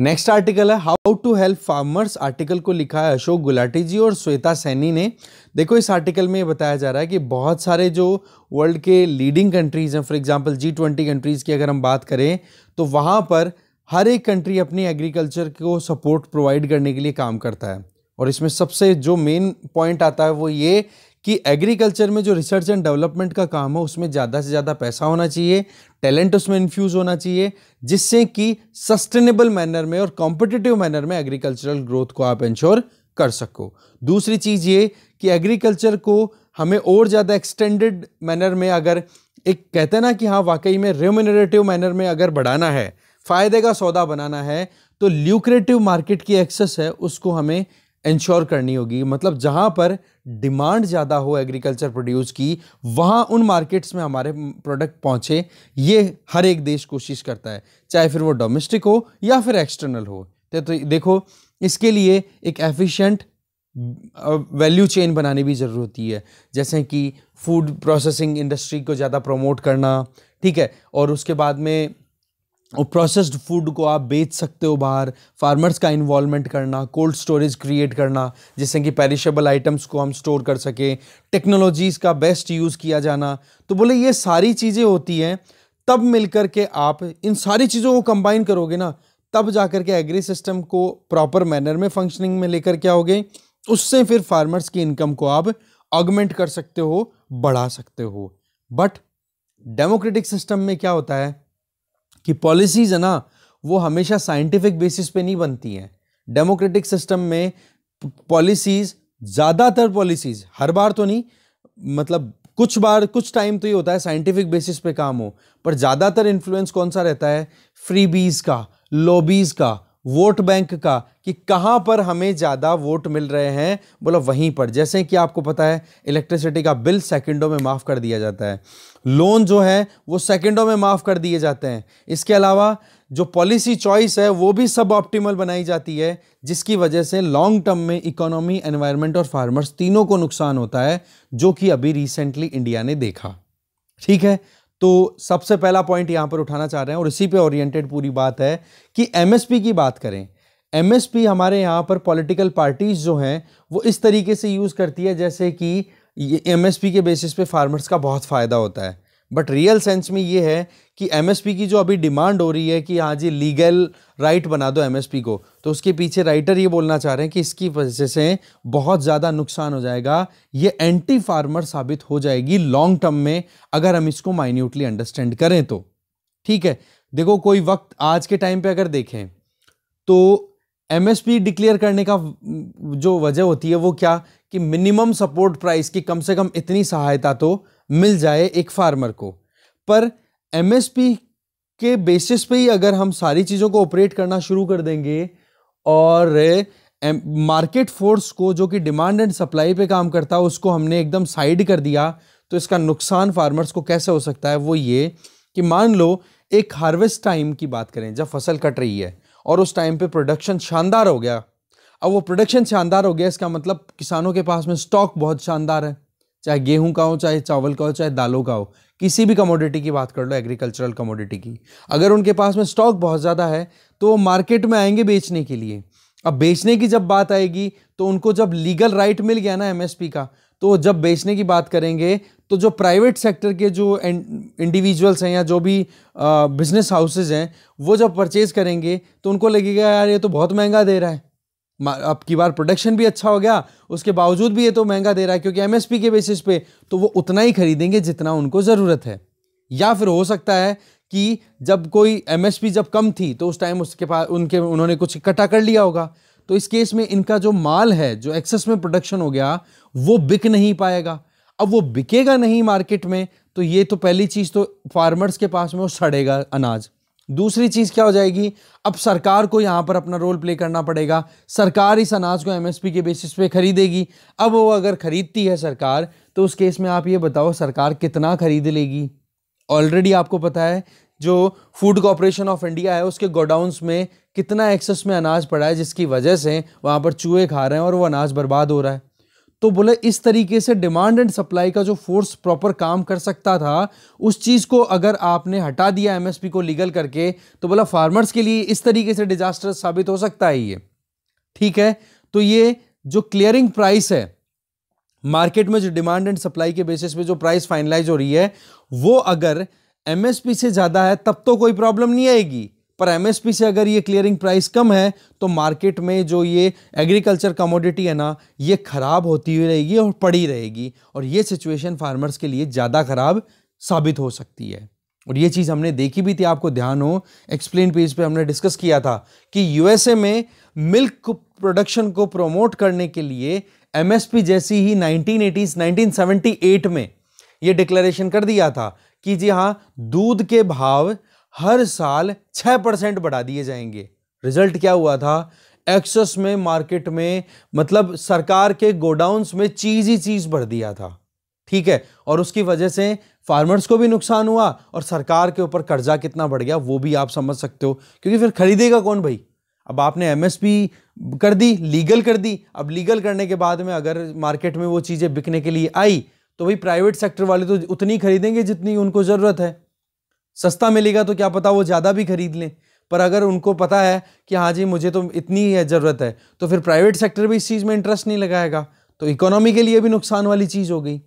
नेक्स्ट आर्टिकल है how to help farmers article को लिखा है अशोक गुलाटी जी और श्वेता सैनी ने देखो इस आर्टिकल में बताया जा रहा है कि बहुत सारे जो वर्ल्ड के लीडिंग कंट्रीज़ हैं for example G twenty countries की अगर हम बात करें तो वहाँ पर हर एक कंट्री अपनी एग्रीकल्चर को सपोर्ट प्रोवाइड करने के लिए काम करता है और इसमें सबसे जो मेन पॉइंट आता है वो ये कि एग्रीकल्चर में जो रिसर्च एंड डेवलपमेंट का काम है उसमें ज़्यादा से ज़्यादा पैसा होना चाहिए टैलेंट उसमें इन्फ्यूज़ होना चाहिए जिससे कि सस्टेनेबल मैनर में और कॉम्पिटिटिव मैनर में एग्रीकल्चरल ग्रोथ को आप इंश्योर कर सको दूसरी चीज़ ये कि एग्रीकल्चर को हमें और ज़्यादा एक्सटेंडेड मैनर में अगर एक कहते हैं ना कि हाँ वाकई में रेम्यूनरेटिव मैनर में अगर बढ़ाना है फ़ायदे का सौदा बनाना है तो ल्यूक्रेटिव मार्केट की एक्सेस है उसको हमें इंश्योर करनी होगी मतलब जहाँ पर डिमांड ज़्यादा हो एग्रीकल्चर प्रोड्यूस की वहाँ उन मार्केट्स में हमारे प्रोडक्ट पहुँचे ये हर एक देश कोशिश करता है चाहे फिर वो डोमेस्टिक हो या फिर एक्सटर्नल हो तो, तो देखो इसके लिए एक एफिशिएंट वैल्यू चेन बनाने भी ज़रूर होती है जैसे कि फूड प्रोसेसिंग इंडस्ट्री को ज़्यादा प्रमोट करना ठीक है और उसके बाद में और प्रोसेस्ड फूड को आप बेच सकते हो बाहर फार्मर्स का इन्वॉल्वमेंट करना कोल्ड स्टोरेज क्रिएट करना जिससे कि पेरिशेबल आइटम्स को हम स्टोर कर सकें टेक्नोलॉजीज़ का बेस्ट यूज़ किया जाना तो बोले ये सारी चीज़ें होती हैं तब मिलकर के आप इन सारी चीज़ों को कंबाइन करोगे ना तब जा कर के एग्री सिस्टम को प्रॉपर मैनर में फंक्शनिंग में लेकर के आओगे उससे फिर फार्मर्स की इनकम को आप ऑगमेंट कर सकते हो बढ़ा सकते हो बट डेमोक्रेटिक सिस्टम में क्या होता है कि पॉलिसीज़ है ना वो हमेशा साइंटिफिक बेसिस पे नहीं बनती हैं डेमोक्रेटिक सिस्टम में पॉलिसीज़ ज़्यादातर पॉलिसीज़ हर बार तो नहीं मतलब कुछ बार कुछ टाइम तो ये होता है साइंटिफिक बेसिस पे काम हो पर ज़्यादातर इन्फ्लुएंस कौन सा रहता है फ्रीबीज़ का लॉबीज़ का वोट बैंक का कि कहाँ पर हमें ज़्यादा वोट मिल रहे हैं बोला वहीं पर जैसे कि आपको पता है इलेक्ट्रिसिटी का बिल सेकंडों में माफ़ कर दिया जाता है लोन जो है वो सेकंडों में माफ़ कर दिए जाते हैं इसके अलावा जो पॉलिसी चॉइस है वो भी सब ऑप्टिमल बनाई जाती है जिसकी वजह से लॉन्ग टर्म में इकोनॉमी एनवायरमेंट और फार्मर्स तीनों को नुकसान होता है जो कि अभी रिसेंटली इंडिया ने देखा ठीक है तो सबसे पहला पॉइंट यहाँ पर उठाना चाह रहे हैं और इसी पे ओरिएंटेड पूरी बात है कि एमएसपी की बात करें एमएसपी हमारे यहाँ पर पॉलिटिकल पार्टीज़ जो हैं वो इस तरीके से यूज़ करती है जैसे कि एमएसपी के बेसिस पे फार्मर्स का बहुत फ़ायदा होता है बट रियल सेंस में ये है कि एमएसपी की जो अभी डिमांड हो रही है कि हाँ जी लीगल राइट बना दो एमएसपी को तो उसके पीछे राइटर ये बोलना चाह रहे हैं कि इसकी वजह से बहुत ज़्यादा नुकसान हो जाएगा ये एंटी फार्मर साबित हो जाएगी लॉन्ग टर्म में अगर हम इसको माइन्यूटली अंडरस्टैंड करें तो ठीक है देखो कोई वक्त आज के टाइम पर अगर देखें तो एमएसपी डिक्लेयर करने का जो वजह होती है वो क्या कि मिनिमम सपोर्ट प्राइस की कम से कम इतनी सहायता तो मिल जाए एक फार्मर को पर एमएसपी के बेसिस पे ही अगर हम सारी चीज़ों को ऑपरेट करना शुरू कर देंगे और मार्केट फोर्स को जो कि डिमांड एंड सप्लाई पे काम करता है उसको हमने एकदम साइड कर दिया तो इसका नुकसान फार्मर्स को कैसे हो सकता है वो ये कि मान लो एक हार्वेस्ट टाइम की बात करें जब फसल कट रही है और उस टाइम पे प्रोडक्शन शानदार हो गया अब वो प्रोडक्शन शानदार हो गया इसका मतलब किसानों के पास में स्टॉक बहुत शानदार है चाहे गेहूं का हो चाहे चावल का हो चाहे दालों का हो किसी भी कमोडिटी की बात कर लो एग्रीकल्चरल कमोडिटी की अगर उनके पास में स्टॉक बहुत ज़्यादा है तो वो मार्केट में आएंगे बेचने के लिए अब बेचने की जब बात आएगी तो उनको जब लीगल राइट मिल गया ना एमएसपी का तो जब बेचने की बात करेंगे तो जो प्राइवेट सेक्टर के जो इंडिविजुअल्स हैं या जो भी बिजनेस हाउसेज हैं वो जब परचेज़ करेंगे तो उनको लगेगा यार ये तो बहुत महंगा दे रहा है अब की बार प्रोडक्शन भी अच्छा हो गया उसके बावजूद भी ये तो महंगा दे रहा है क्योंकि एमएसपी के बेसिस पे तो वो उतना ही खरीदेंगे जितना उनको ज़रूरत है या फिर हो सकता है कि जब कोई एमएसपी जब कम थी तो उस टाइम उसके पास उनके उन्होंने कुछ इकट्ठा कर लिया होगा तो इस केस में इनका जो माल है जो एक्सेस में प्रोडक्शन हो गया वो बिक नहीं पाएगा अब वो बिकेगा नहीं मार्केट में तो ये तो पहली चीज़ तो फार्मर्स के पास में वो सड़ेगा अनाज दूसरी चीज़ क्या हो जाएगी अब सरकार को यहाँ पर अपना रोल प्ले करना पड़ेगा सरकार इस अनाज को एमएसपी के बेसिस पे खरीदेगी अब वो अगर ख़रीदती है सरकार तो उस केस में आप ये बताओ सरकार कितना खरीद लेगी ऑलरेडी आपको पता है जो फूड कॉरपोरेशन ऑफ इंडिया है उसके गोडाउंस में कितना एक्सेस में अनाज पड़ा है जिसकी वजह से वहाँ पर चूहे खा रहे हैं और वो अनाज बर्बाद हो रहा है तो बोले इस तरीके से डिमांड एंड सप्लाई का जो फोर्स प्रॉपर काम कर सकता था उस चीज़ को अगर आपने हटा दिया एमएसपी को लीगल करके तो बोला फार्मर्स के लिए इस तरीके से डिजास्टर साबित हो सकता है ये ठीक है तो ये जो क्लियरिंग प्राइस है मार्केट में जो डिमांड एंड सप्लाई के बेसिस पे जो प्राइस फाइनलाइज हो रही है वो अगर एमएसपी से ज़्यादा है तब तो कोई प्रॉब्लम नहीं आएगी पर एमएसपी से अगर ये क्लियरिंग प्राइस कम है तो मार्केट में जो ये एग्रीकल्चर कमोडिटी है ना ये ख़राब होती हुई रहेगी और पड़ी रहेगी और ये सिचुएशन फार्मर्स के लिए ज़्यादा ख़राब साबित हो सकती है और ये चीज़ हमने देखी भी थी आपको ध्यान हो एक्सप्लेन पेज पे हमने डिस्कस किया था कि यूएसए में मिल्क प्रोडक्शन को प्रमोट करने के लिए एमएसपी जैसी ही 1980s 1978 में ये डिक्लेरेशन कर दिया था कि जी हाँ दूध के भाव हर साल छः परसेंट बढ़ा दिए जाएंगे रिजल्ट क्या हुआ था एक्सेस में मार्केट में मतलब सरकार के गोडाउंस में चीज़ ही चीज़ बढ़ दिया था ठीक है और उसकी वजह से फार्मर्स को भी नुकसान हुआ और सरकार के ऊपर कर्जा कितना बढ़ गया वो भी आप समझ सकते हो क्योंकि फिर खरीदेगा कौन भाई अब आपने एम कर दी लीगल कर दी अब लीगल करने के बाद में अगर मार्केट में वो चीज़ें बिकने के लिए आई तो भाई प्राइवेट सेक्टर वाले तो उतनी खरीदेंगे जितनी उनको ज़रूरत है सस्ता मिलेगा तो क्या पता वो ज़्यादा भी खरीद लें पर अगर उनको पता है कि हाँ जी मुझे तो इतनी ही ज़रूरत है तो फिर प्राइवेट सेक्टर भी इस चीज़ में इंटरेस्ट नहीं लगाएगा तो इकोनॉमी के लिए भी नुकसान वाली चीज़ हो गई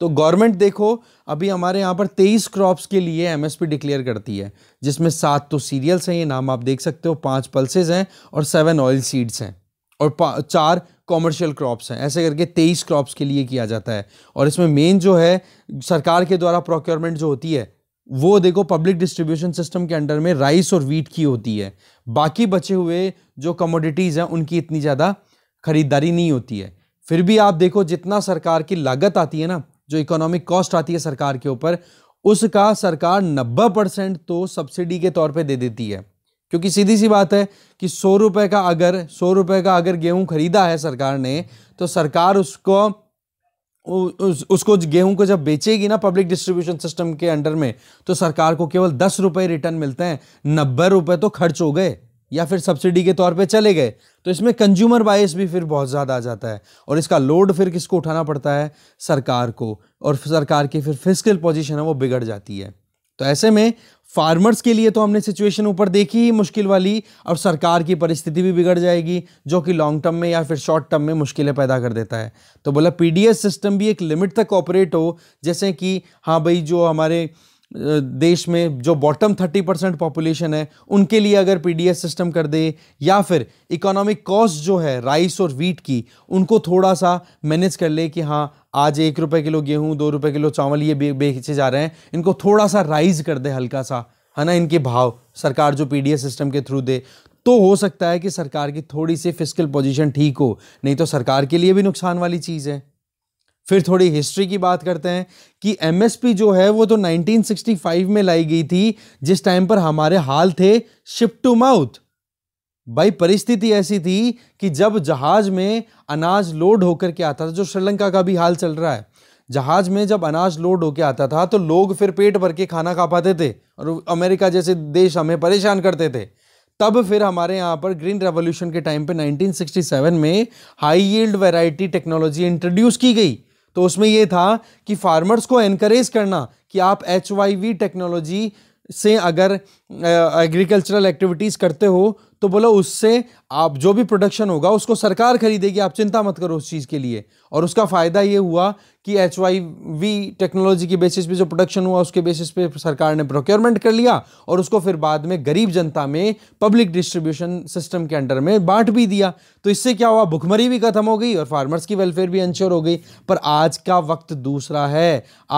तो गवर्नमेंट देखो अभी हमारे यहाँ पर तेईस क्रॉप्स के लिए एमएसपी डिक्लेयर करती है जिसमें सात तो सीरियल्स हैं ये नाम आप देख सकते हो पांच पल्सेज हैं और सेवन ऑयल सीड्स हैं और चार कॉमर्शियल क्रॉप्स हैं ऐसे करके तेईस क्रॉप्स के लिए किया जाता है और इसमें मेन जो है सरकार के द्वारा प्रोक्योरमेंट जो होती है वो देखो पब्लिक डिस्ट्रीब्यूशन सिस्टम के अंडर में राइस और वीट की होती है बाकी बचे हुए जो कमोडिटीज़ हैं उनकी इतनी ज़्यादा खरीदारी नहीं होती है फिर भी आप देखो जितना सरकार की लागत आती है ना जो इकोनॉमिक कॉस्ट आती है सरकार के ऊपर उसका सरकार नब्बे परसेंट तो सब्सिडी के तौर पे दे देती है क्योंकि सीधी सी बात है कि सौ रुपये का अगर सौ रुपये का अगर गेहूं खरीदा है सरकार ने तो सरकार उसको उस, उसको गेहूं को जब बेचेगी ना पब्लिक डिस्ट्रीब्यूशन सिस्टम के अंडर में तो सरकार को केवल दस रुपए रिटर्न मिलते हैं नब्बे रुपए तो खर्च हो गए या फिर सब्सिडी के तौर पे चले गए तो इसमें कंज्यूमर बायस भी फिर बहुत ज़्यादा आ जाता है और इसका लोड फिर किसको उठाना पड़ता है सरकार को और सरकार की फिर फिजिकल पोजिशन है वो बिगड़ जाती है तो ऐसे में फार्मर्स के लिए तो हमने सिचुएशन ऊपर देखी ही मुश्किल वाली और सरकार की परिस्थिति भी बिगड़ जाएगी जो कि लॉन्ग टर्म में या फिर शॉर्ट टर्म में मुश्किलें पैदा कर देता है तो बोला पीडीएस सिस्टम भी एक लिमिट तक ऑपरेट हो जैसे कि हाँ भाई जो हमारे देश में जो बॉटम थर्टी परसेंट पॉपुलेशन है उनके लिए अगर पी सिस्टम कर दे या फिर इकोनॉमिक कॉस्ट जो है राइस और वीट की उनको थोड़ा सा मैनेज कर ले कि हाँ आज एक रुपये किलो गेहूँ दो रुपये किलो चावल ये बेचे जा रहे हैं इनको थोड़ा सा राइज कर दे हल्का सा है ना इनके भाव सरकार जो पी सिस्टम के थ्रू दे तो हो सकता है कि सरकार की थोड़ी सी फिजिकल पोजिशन ठीक हो नहीं तो सरकार के लिए भी नुकसान वाली चीज़ है फिर थोड़ी हिस्ट्री की बात करते हैं कि एमएसपी जो है वो तो 1965 में लाई गई थी जिस टाइम पर हमारे हाल थे शिप टू माउथ भाई परिस्थिति ऐसी थी कि जब जहाज में अनाज लोड होकर के आता था जो श्रीलंका का भी हाल चल रहा है जहाज में जब अनाज लोड होकर आता था तो लोग फिर पेट भर के खाना खा पाते थे और अमेरिका जैसे देश हमें परेशान करते थे तब फिर हमारे यहाँ पर ग्रीन रेवोल्यूशन के टाइम पे 1967 में high yield variety technology introduce की गई तो उसमें यह था कि फार्मर्स को एनकरेज करना कि आप एच टेक्नोलॉजी से अगर एग्रीकल्चरल एक्टिविटीज़ करते हो तो बोला उससे आप जो भी प्रोडक्शन होगा उसको सरकार खरीदेगी आप चिंता मत करो उस चीज़ के लिए और उसका फ़ायदा ये हुआ कि एच वाई वी टेक्नोलॉजी की बेसिस पे जो प्रोडक्शन हुआ उसके बेसिस पे सरकार ने प्रोक्योरमेंट कर लिया और उसको फिर बाद में गरीब जनता में पब्लिक डिस्ट्रीब्यूशन सिस्टम के अंडर में बांट भी दिया तो इससे क्या हुआ भुखमरी भी खत्म हो गई और फार्मर्स की वेलफेयर भी इंश्योर हो गई पर आज का वक्त दूसरा है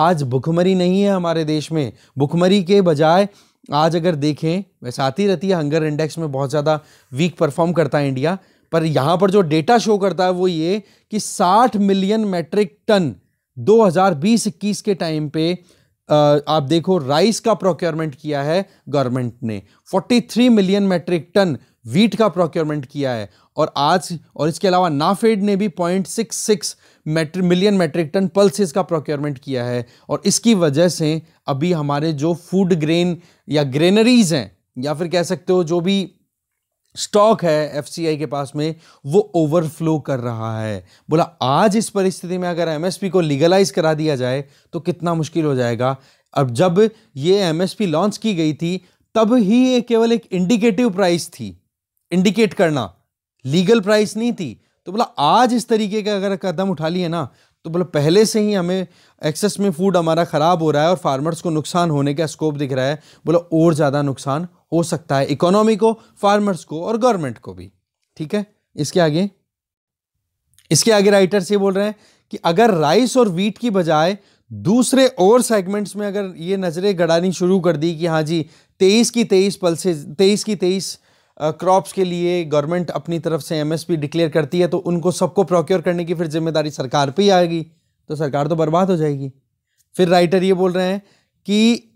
आज भुखमरी नहीं है हमारे देश में भुखमरी के बजाय आज अगर देखें वैसे आती रहती है हंगर इंडेक्स में बहुत ज़्यादा वीक परफॉर्म करता है इंडिया पर यहाँ पर जो डेटा शो करता है वो ये कि 60 मिलियन मैट्रिक टन 2020-21 के टाइम पे आप देखो राइस का प्रोक्योरमेंट किया है गवर्नमेंट ने 43 मिलियन मैट्रिक टन वीट का प्रोक्योरमेंट किया है और आज और इसके अलावा नाफेड ने भी point six six metric million metric ton pulses का प्रोक्योरमेंट किया है और इसकी वजह से अभी हमारे जो फूड ग्रेन या ग्रेनरीज हैं या फिर कह सकते हो जो भी स्टॉक है एफ के पास में वो ओवरफ्लो कर रहा है बोला आज इस परिस्थिति में अगर एम को लीगलाइज करा दिया जाए तो कितना मुश्किल हो जाएगा अब जब ये एम लॉन्च की गई थी तब ही ये केवल एक इंडिकेटिव प्राइस थी इंडिकेट करना लीगल प्राइस नहीं थी तो बोला आज इस तरीके का अगर कदम उठा लिए ना तो बोला पहले से ही हमें एक्सेस में फूड हमारा ख़राब हो रहा है और फार्मर्स को नुकसान होने का स्कोप दिख रहा है बोला और ज़्यादा नुकसान हो सकता है इकोनॉमी को फार्मर्स को और गवर्नमेंट को भी ठीक है इसके आगे इसके आगे राइटर्स ये बोल रहे हैं कि अगर राइस और वीट की बजाय दूसरे और सेगमेंट्स में अगर ये नज़रें गड़ानी शुरू कर दी कि हाँ जी तेईस की तेईस पल्सेज तेईस की तेईस क्रॉप्स के लिए गवर्नमेंट अपनी तरफ से एमएसपी डिक्लेयर करती है तो उनको सबको प्रोक्योर करने की फिर जिम्मेदारी सरकार पे ही आएगी तो सरकार तो बर्बाद हो जाएगी फिर राइटर ये बोल रहे हैं कि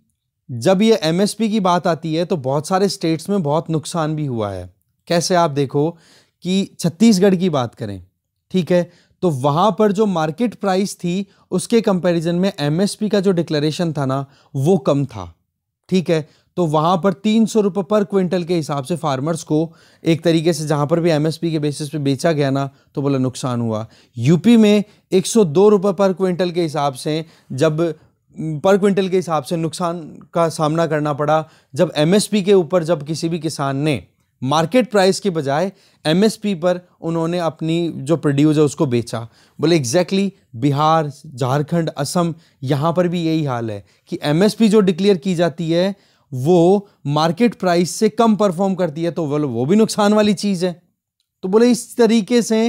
जब ये एमएसपी की बात आती है तो बहुत सारे स्टेट्स में बहुत नुकसान भी हुआ है कैसे आप देखो कि छत्तीसगढ़ की बात करें ठीक है तो वहाँ पर जो मार्केट प्राइस थी उसके कंपैरिजन में एमएसपी का जो डिक्लेरेशन था ना वो कम था ठीक है तो वहाँ पर तीन सौ रुपये पर क्विंटल के हिसाब से फार्मर्स को एक तरीके से जहाँ पर भी एमएसपी के बेसिस पे बेचा गया ना तो बोला नुकसान हुआ यूपी में एक सौ दो रुपये पर क्विंटल के हिसाब से जब पर क्विंटल के हिसाब से नुकसान का सामना करना पड़ा जब एम के ऊपर जब किसी भी किसान ने मार्केट प्राइस के बजाय एम पर उन्होंने अपनी जो प्रोड्यूस है उसको बेचा बोले एग्जैक्टली exactly बिहार झारखंड असम यहाँ पर भी यही हाल है कि एम जो डिक्लेयर की जाती है वो मार्केट प्राइस से कम परफॉर्म करती है तो बोलो वो भी नुकसान वाली चीज़ है तो बोले इस तरीके से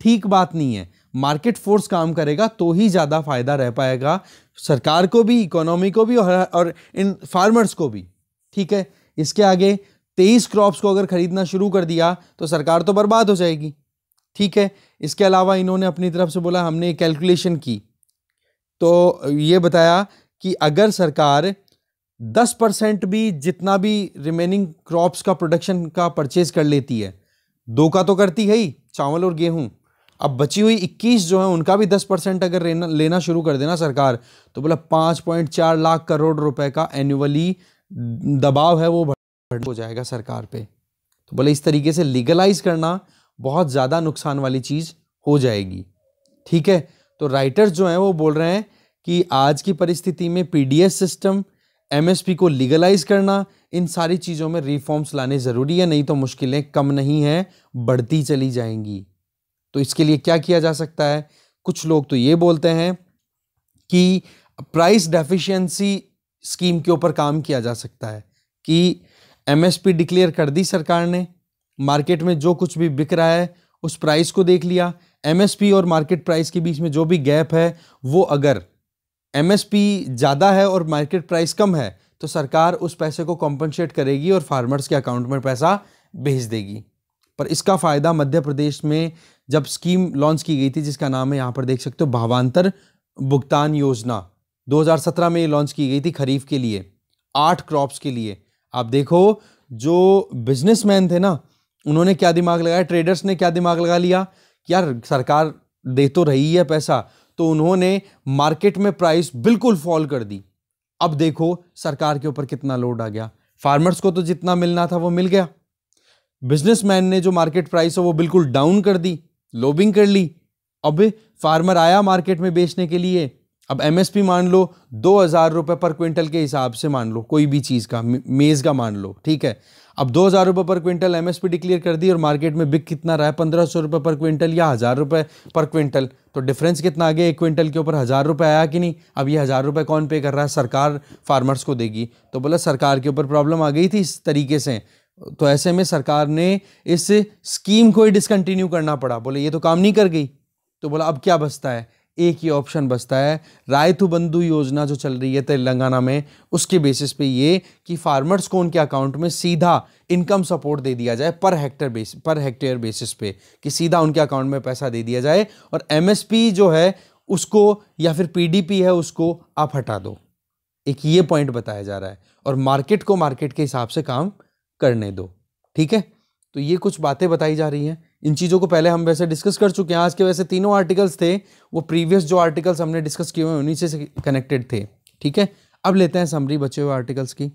ठीक बात नहीं है मार्केट फोर्स काम करेगा तो ही ज़्यादा फायदा रह पाएगा सरकार को भी इकोनॉमी को भी और, और इन फार्मर्स को भी ठीक है इसके आगे तेईस क्रॉप्स को अगर ख़रीदना शुरू कर दिया तो सरकार तो बर्बाद हो जाएगी ठीक है इसके अलावा इन्होंने अपनी तरफ से बोला हमने कैलकुलेशन की तो ये बताया कि अगर सरकार दस परसेंट भी जितना भी रिमेनिंग क्रॉप्स का प्रोडक्शन का परचेज कर लेती है दो का तो करती है ही चावल और गेहूँ अब बची हुई इक्कीस जो है उनका भी दस परसेंट अगर लेना लेना शुरू कर देना सरकार तो बोला पाँच पॉइंट चार लाख करोड़ रुपए का एनुअली दबाव है वो हो जाएगा सरकार पे तो बोले इस तरीके से लीगलाइज करना बहुत ज़्यादा नुकसान वाली चीज़ हो जाएगी ठीक है तो राइटर्स जो हैं वो बोल रहे हैं कि आज की परिस्थिति में पीडीएस सिस्टम एमएसपी को लीगलाइज करना इन सारी चीज़ों में रिफॉर्म्स लाने ज़रूरी है नहीं तो मुश्किलें कम नहीं हैं बढ़ती चली जाएंगी तो इसके लिए क्या किया जा सकता है कुछ लोग तो ये बोलते हैं कि प्राइस डेफिशिएंसी स्कीम के ऊपर काम किया जा सकता है कि एमएसपी डिक्लेयर कर दी सरकार ने मार्केट में जो कुछ भी बिक रहा है उस प्राइस को देख लिया एमएसपी और मार्केट प्राइस के बीच में जो भी गैप है वो अगर एमएसपी ज़्यादा है और मार्केट प्राइस कम है तो सरकार उस पैसे को कॉम्पनसेट करेगी और फार्मर्स के अकाउंट में पैसा भेज देगी पर इसका फ़ायदा मध्य प्रदेश में जब स्कीम लॉन्च की गई थी जिसका नाम है यहाँ पर देख सकते हो भावांतर भुगतान योजना 2017 में ये लॉन्च की गई थी खरीफ के लिए आठ क्रॉप्स के लिए आप देखो जो बिजनेसमैन थे ना उन्होंने क्या दिमाग लगाया ट्रेडर्स ने क्या दिमाग लगा लिया कि यार सरकार दे तो रही है पैसा तो उन्होंने मार्केट में प्राइस बिल्कुल फॉल कर दी अब देखो सरकार के ऊपर कितना लोड आ गया फार्मर्स को तो जितना मिलना था वो मिल गया बिजनेसमैन ने जो मार्केट प्राइस है वो बिल्कुल डाउन कर दी लोबिंग कर ली अब फार्मर आया मार्केट में बेचने के लिए अब एमएसपी मान लो दो हज़ार रुपये पर क्विंटल के हिसाब से मान लो कोई भी चीज़ का मेज़ का मान लो ठीक है अब दो हज़ार रुपये पर क्विंटल एमएसपी डिक्लेयर कर दी और मार्केट में बिक कितना रहा है पंद्रह सौ रुपये पर क्विंटल या हज़ार रुपये पर क्विंटल तो डिफरेंस कितना आ गया एक क्विंटल के ऊपर हज़ार रुपये आया कि नहीं अब ये हज़ार रुपये कौन पे कर रहा है सरकार फार्मर्स को देगी तो बोला सरकार के ऊपर प्रॉब्लम आ गई थी इस तरीके से तो ऐसे में सरकार ने इस स्कीम को ही डिसकंटिन्यू करना पड़ा बोले ये तो काम नहीं कर गई तो बोला अब क्या बचता है एक ही ऑप्शन बचता है रायतु बंधु योजना जो चल रही है तेलंगाना में उसके बेसिस पे ये कि फार्मर्स को उनके अकाउंट में सीधा इनकम सपोर्ट दे दिया जाए पर हेक्टर बेस पर हेक्टेयर बेसिस पे कि सीधा उनके अकाउंट में पैसा दे दिया जाए और एम जो है उसको या फिर पी है उसको आप हटा दो एक ये पॉइंट बताया जा रहा है और मार्केट को मार्केट के हिसाब से काम करने दो ठीक है तो ये कुछ बातें बताई जा रही हैं इन चीज़ों को पहले हम वैसे डिस्कस कर चुके हैं आज के वैसे तीनों आर्टिकल्स थे वो प्रीवियस जो आर्टिकल्स हमने डिस्कस किए हुए उन्हीं से कनेक्टेड थे ठीक है अब लेते हैं समरी बचे हुए आर्टिकल्स की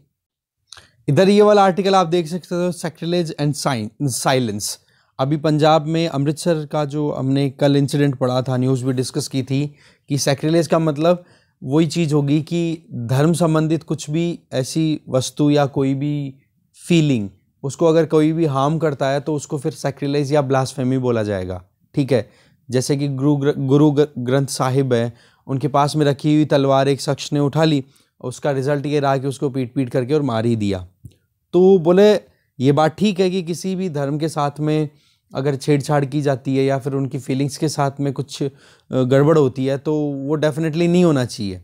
इधर ये वाला आर्टिकल आप देख सकते हो सेक्रिलेज एंड साइन साइलेंस अभी पंजाब में अमृतसर का जो हमने कल इंसिडेंट पढ़ा था न्यूज़ भी डिस्कस की थी कि सेक्रिलेज का मतलब वही चीज़ होगी कि धर्म संबंधित कुछ भी ऐसी वस्तु या कोई भी फीलिंग उसको अगर कोई भी हार्म करता है तो उसको फिर सेक्रिलाइज या ब्लास्फेमी बोला जाएगा ठीक है जैसे कि गुरु गुरु ग्रंथ साहिब है उनके पास में रखी हुई तलवार एक शख्स ने उठा ली उसका रिज़ल्ट ये रहा कि उसको पीट पीट करके और मार ही दिया तो बोले ये बात ठीक है कि किसी भी धर्म के साथ में अगर छेड़छाड़ की जाती है या फिर उनकी फीलिंग्स के साथ में कुछ गड़बड़ होती है तो वो डेफिनेटली नहीं होना चाहिए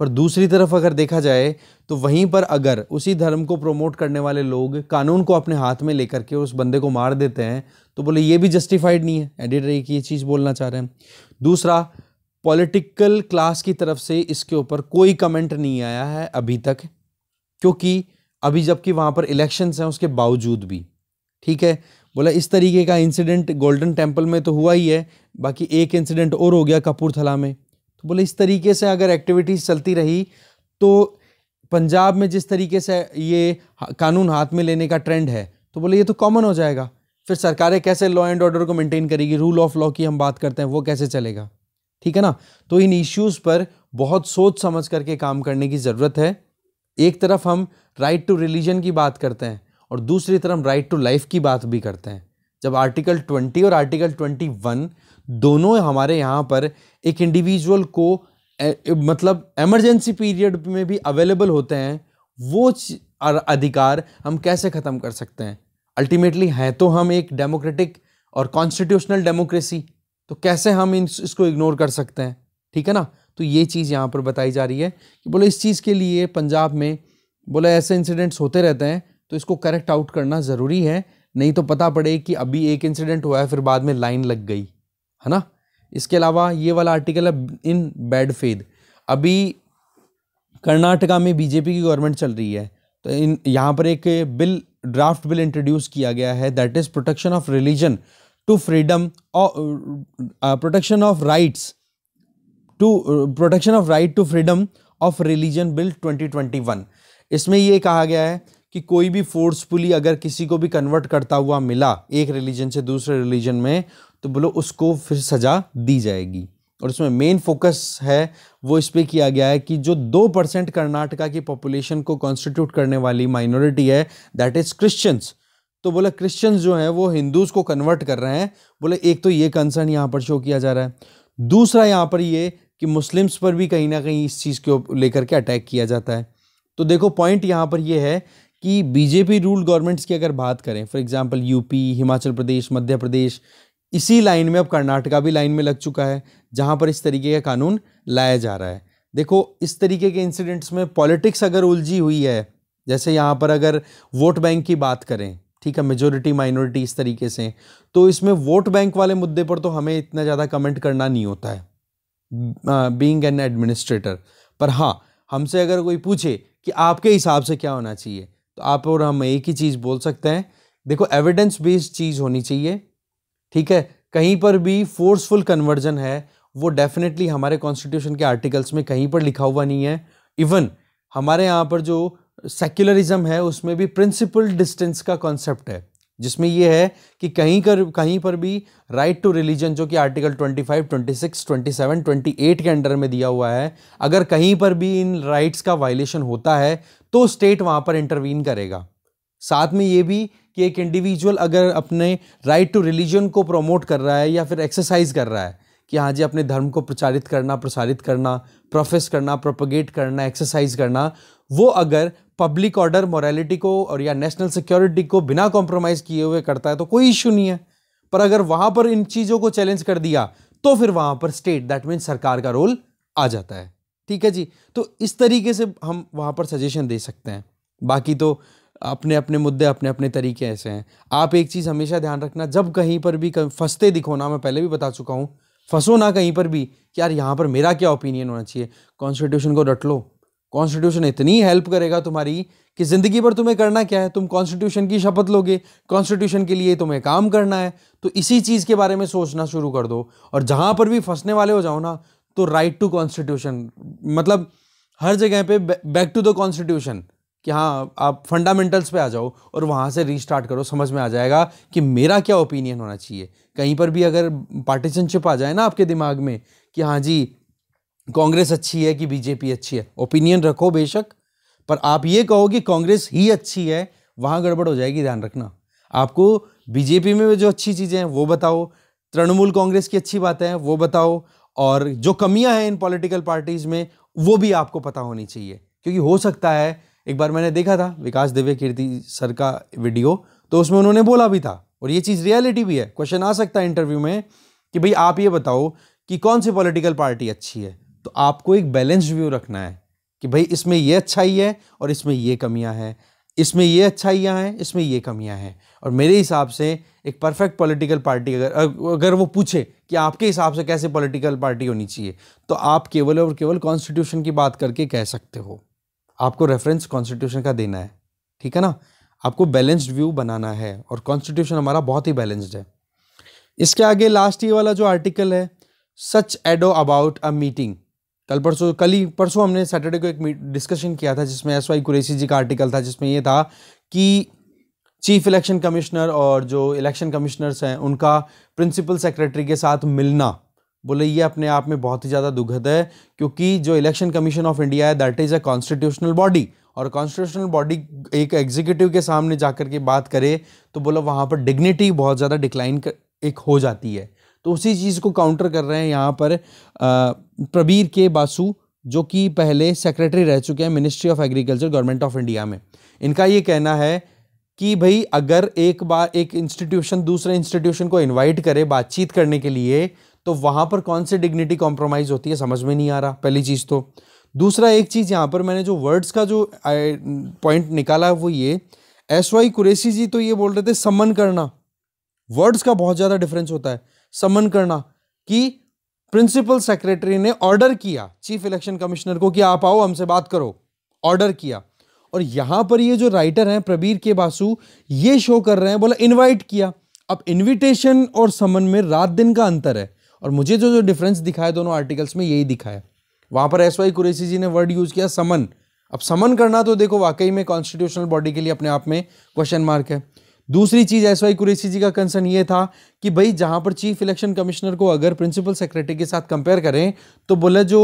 पर दूसरी तरफ अगर देखा जाए तो वहीं पर अगर उसी धर्म को प्रमोट करने वाले लोग कानून को अपने हाथ में लेकर के उस बंदे को मार देते हैं तो बोले ये भी जस्टिफाइड नहीं है एडिटर एक ये चीज़ बोलना चाह रहे हैं दूसरा पॉलिटिकल क्लास की तरफ से इसके ऊपर कोई कमेंट नहीं आया है अभी तक क्योंकि अभी जबकि वहाँ पर इलेक्शंस हैं उसके बावजूद भी ठीक है बोला इस तरीके का इंसिडेंट गोल्डन टेम्पल में तो हुआ ही है बाकी एक इंसिडेंट और हो गया कपूरथला में तो बोले इस तरीके से अगर एक्टिविटीज़ चलती रही तो पंजाब में जिस तरीके से ये कानून हाथ में लेने का ट्रेंड है तो बोले ये तो कॉमन हो जाएगा फिर सरकारें कैसे लॉ एंड ऑर्डर को मेंटेन करेगी रूल ऑफ लॉ की हम बात करते हैं वो कैसे चलेगा ठीक है ना तो इन इश्यूज़ पर बहुत सोच समझ करके काम करने की ज़रूरत है एक तरफ हम राइट टू रिलीजन की बात करते हैं और दूसरी तरफ राइट टू लाइफ की बात भी करते हैं जब आर्टिकल ट्वेंटी और आर्टिकल ट्वेंटी दोनों हमारे यहाँ पर एक इंडिविजुअल को ए, मतलब एमरजेंसी पीरियड में भी अवेलेबल होते हैं वो अधिकार हम कैसे ख़त्म कर सकते हैं अल्टीमेटली हैं तो हम एक डेमोक्रेटिक और कॉन्स्टिट्यूशनल डेमोक्रेसी तो कैसे हम इन इसको इग्नोर कर सकते हैं ठीक है ना तो ये चीज़ यहाँ पर बताई जा रही है कि बोले इस चीज़ के लिए पंजाब में बोले ऐसे इंसिडेंट्स होते रहते हैं तो इसको करेक्ट आउट करना ज़रूरी है नहीं तो पता पड़े कि अभी एक इंसिडेंट हुआ है फिर बाद में लाइन लग गई है ना इसके अलावा ये वाला आर्टिकल है इन बैड फेद अभी कर्नाटका में बीजेपी की गवर्नमेंट चल रही है तो इन यहाँ पर एक बिल ड्राफ्ट बिल इंट्रोड्यूस किया गया है that is protection of religion to freedom protection of rights to protection of right to freedom of religion bill 2021 इसमें ये कहा गया है कि कोई भी फोर्सफुली अगर किसी को भी कन्वर्ट करता हुआ मिला एक रिलीजन से दूसरे रिलीजन में तो बोलो उसको फिर सज़ा दी जाएगी और उसमें मेन फोकस है वो इस पर किया गया है कि जो दो परसेंट कर्नाटका की पॉपुलेशन को कॉन्स्टिट्यूट करने वाली माइनॉरिटी है दैट इज़ क्रिश्चियंस तो बोला क्रिश्चियंस जो हैं वो हिंदूज़ को कन्वर्ट कर रहे हैं बोले एक तो ये कंसर्न यहाँ पर शो किया जा रहा है दूसरा यहाँ पर ये कि मुस्लिम्स पर भी कहीं ना कहीं इस चीज़ को लेकर के अटैक किया जाता है तो देखो पॉइंट यहाँ पर यह है कि बीजेपी रूल गवर्नमेंट्स की अगर बात करें for example UP Himachal Pradesh Madhya Pradesh इसी लाइन में अब कर्नाटका भी लाइन में लग चुका है जहाँ पर इस तरीके का कानून लाया जा रहा है देखो इस तरीके के इंसिडेंट्स में पॉलिटिक्स अगर उलझी हुई है जैसे यहाँ पर अगर वोट बैंक की बात करें ठीक है मेजोरिटी माइनॉरिटी इस तरीके से तो इसमें वोट बैंक वाले मुद्दे पर तो हमें इतना ज़्यादा कमेंट करना नहीं होता है बीइंग एन एडमिनिस्ट्रेटर पर हाँ हमसे अगर कोई पूछे कि आपके हिसाब से क्या होना चाहिए तो आप और हम एक ही चीज़ बोल सकते हैं देखो एविडेंस बेस्ड चीज़ होनी चाहिए ठीक है कहीं पर भी फोर्सफुल कन्वर्जन है वो डेफिनेटली हमारे कॉन्स्टिट्यूशन के आर्टिकल्स में कहीं पर लिखा हुआ नहीं है इवन हमारे यहाँ पर जो सेक्युलरिज्म है उसमें भी प्रिंसिपल डिस्टेंस का कॉन्सेप्ट है जिसमें यह है कि कहीं कर कहीं पर भी राइट टू रिलीजन जो कि आर्टिकल 25, 26, 27, 28 के अंडर में दिया हुआ है अगर कहीं पर भी इन राइट्स का वायलेशन होता है तो स्टेट वहाँ पर इंटरवीन करेगा साथ में ये भी कि एक इंडिविजुअल अगर अपने राइट टू रिलीजन को प्रमोट कर रहा है या फिर एक्सरसाइज कर रहा है कि हाँ जी अपने धर्म को प्रचारित करना प्रसारित करना प्रोफेस करना प्रोपोगेट करना एक्सरसाइज करना वो अगर पब्लिक ऑर्डर मॉरेलीटी को और या नेशनल सिक्योरिटी को बिना कॉम्प्रोमाइज़ किए हुए करता है तो कोई इश्यू नहीं है पर अगर वहाँ पर इन चीज़ों को चैलेंज कर दिया तो फिर वहाँ पर स्टेट दैट मीन्स सरकार का रोल आ जाता है ठीक है जी तो इस तरीके से हम वहाँ पर सजेशन दे सकते हैं बाकी तो अपने अपने मुद्दे अपने अपने तरीके ऐसे हैं आप एक चीज़ हमेशा ध्यान रखना जब कहीं पर भी फंसते दिखो ना मैं पहले भी बता चुका हूँ फंसो ना कहीं पर भी कि यार यहाँ पर मेरा क्या ओपिनियन होना चाहिए कॉन्स्टिट्यूशन को रट लो कॉन्स्टिट्यूशन इतनी हेल्प करेगा तुम्हारी कि ज़िंदगी भर तुम्हें करना क्या है तुम कॉन्स्टिट्यूशन की शपथ लोगे कॉन्स्टिट्यूशन के लिए तुम्हें काम करना है तो इसी चीज़ के बारे में सोचना शुरू कर दो और जहाँ पर भी फंसने वाले हो जाओ ना तो राइट टू कॉन्स्टिट्यूशन मतलब हर जगह पे बैक टू द कॉन्स्टिट्यूशन कि हाँ आप फंडामेंटल्स पे आ जाओ और वहाँ से रीस्टार्ट करो समझ में आ जाएगा कि मेरा क्या ओपिनियन होना चाहिए कहीं पर भी अगर पार्टीशनशिप आ जाए ना आपके दिमाग में कि हाँ जी कांग्रेस अच्छी है कि बीजेपी अच्छी है ओपिनियन रखो बेशक पर आप ये कहो कि कांग्रेस ही अच्छी है वहाँ गड़बड़ हो जाएगी ध्यान रखना आपको बीजेपी में जो अच्छी चीज़ें हैं वो बताओ तृणमूल कांग्रेस की अच्छी बातें हैं वो बताओ और जो कमियां हैं इन पॉलिटिकल पार्टीज़ में वो भी आपको पता होनी चाहिए क्योंकि हो सकता है एक बार मैंने देखा था विकास दिव्य कीर्ति सर का वीडियो तो उसमें उन्होंने बोला भी था और ये चीज़ रियलिटी भी है क्वेश्चन आ सकता है इंटरव्यू में कि भाई आप ये बताओ कि कौन सी पॉलिटिकल पार्टी अच्छी है तो आपको एक बैलेंस्ड व्यू रखना है कि भाई इसमें ये अच्छाई है और इसमें ये कमियां हैं इसमें ये अच्छाइयाँ हैं इसमें ये कमियाँ हैं और मेरे हिसाब से एक परफेक्ट पॉलिटिकल पार्टी अगर अगर वो पूछे कि आपके हिसाब से कैसे पॉलिटिकल पार्टी होनी चाहिए तो आप केवल और केवल कॉन्स्टिट्यूशन की बात करके कह सकते हो आपको रेफरेंस कॉन्स्टिट्यूशन का देना है ठीक है ना आपको बैलेंस्ड व्यू बनाना है और कॉन्स्टिट्यूशन हमारा बहुत ही बैलेंस्ड है इसके आगे लास्ट ये वाला जो आर्टिकल है सच एडो अबाउट अ मीटिंग कल परसों कल ही परसों हमने सैटरडे को एक डिस्कशन किया था जिसमें एस वाई कुरेशी जी का आर्टिकल था जिसमें यह था कि चीफ इलेक्शन कमिश्नर और जो इलेक्शन कमिश्नर्स हैं उनका प्रिंसिपल सेक्रेटरी के साथ मिलना बोले ये अपने आप में बहुत ही ज़्यादा दुखद है क्योंकि जो इलेक्शन कमीशन ऑफ इंडिया है that is a constitutional body और कॉन्स्टिट्यूशनल बॉडी एक एग्जीक्यूटिव के सामने जाकर के बात करे तो बोला वहाँ पर डिग्निटी बहुत ज़्यादा डिक्लाइन एक हो जाती है तो उसी चीज़ को काउंटर कर रहे हैं यहाँ पर प्रबीर के बासु जो कि पहले सेक्रेटरी रह चुके हैं ministry of agriculture government of India में इनका ये कहना है कि भाई अगर एक बार एक इंस्टीट्यूशन दूसरे इंस्टीट्यूशन को इनवाइट करे बातचीत करने के लिए तो वहाँ पर कौन सी डिग्निटी कॉम्प्रोमाइज़ होती है समझ में नहीं आ रहा पहली चीज़ तो दूसरा एक चीज़ यहाँ पर मैंने जो वर्ड्स का जो पॉइंट निकाला वो ये एस वाई कुरेशी जी तो ये बोल रहे थे समन करना वर्ड्स का बहुत ज़्यादा डिफरेंस होता है समन करना कि प्रिंसिपल सेक्रेटरी ने ऑर्डर किया चीफ इलेक्शन कमिश्नर को कि आप आओ हमसे बात करो ऑर्डर किया और यहाँ पर ये जो राइटर हैं प्रबीर के बासु ये शो कर रहे हैं बोला इनवाइट किया अब इनविटेशन और समन में रात दिन का अंतर है और मुझे जो जो डिफरेंस दिखाया दोनों आर्टिकल्स में यही दिखाया वहाँ पर एस वाई कुरेशी जी ने वर्ड यूज़ किया समन अब समन करना तो देखो वाकई में कॉन्स्टिट्यूशनल बॉडी के लिए अपने आप में क्वेश्चन मार्क है दूसरी चीज़ एस वाई कुरेशी जी का कंसर्न ये था कि भाई जहाँ पर चीफ इलेक्शन कमिश्नर को अगर प्रिंसिपल सेक्रेटरी के साथ कंपेयर करें तो बोला जो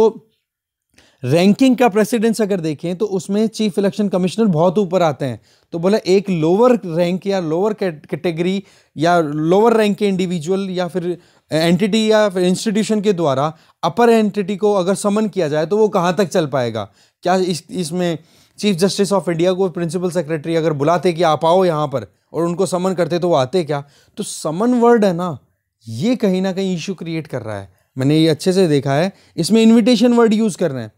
रैंकिंग का प्रेसिडेंस अगर देखें तो उसमें चीफ इलेक्शन कमिश्नर बहुत ऊपर आते हैं तो बोला एक लोअर रैंक या लोअर कैटेगरी या लोअर रैंक के इंडिविजुअल या फिर एंटिटी या इंस्टीट्यूशन के द्वारा अपर एंटिटी को अगर समन किया जाए तो वो कहाँ तक चल पाएगा क्या इस इसमें चीफ जस्टिस ऑफ इंडिया को प्रिंसिपल सेक्रेटरी अगर बुलाते कि आप आओ यहाँ पर और उनको समन करते तो वो आते क्या तो समन वर्ड है ना ये कहीं ना कहीं इशू क्रिएट कर रहा है मैंने ये अच्छे से देखा है इसमें इन्विटेशन वर्ड यूज़ कर रहे हैं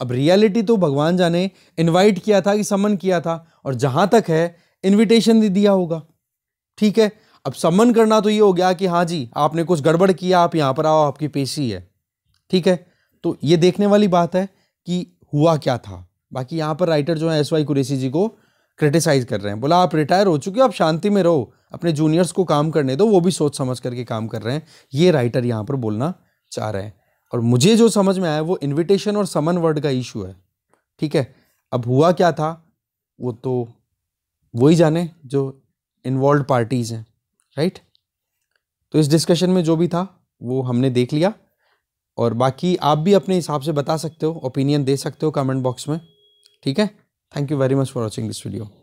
अब रियलिटी तो भगवान जाने इनवाइट किया था कि समन किया था और जहाँ तक है दे दिया होगा ठीक है अब सम्मन करना तो ये हो गया कि हाँ जी आपने कुछ गड़बड़ किया आप यहाँ पर आओ आपकी पेशी है ठीक है तो ये देखने वाली बात है कि हुआ क्या था बाकी यहाँ पर राइटर जो है एस वाई कुरेशी जी को क्रिटिसाइज कर रहे हैं बोला आप रिटायर हो चुके हो आप शांति में रहो अपने जूनियर्स को काम करने दो वो भी सोच समझ करके काम कर रहे हैं ये राइटर यहाँ पर बोलना चाह रहे हैं और मुझे जो समझ में आया वो इन्विटेशन और समन वर्ड का इशू है ठीक है अब हुआ क्या था वो तो वही जाने जो इन्वॉल्व पार्टीज़ हैं राइट तो इस डिस्कशन में जो भी था वो हमने देख लिया और बाकी आप भी अपने हिसाब से बता सकते हो ओपिनियन दे सकते हो कमेंट बॉक्स में ठीक है thank you very much for watching this video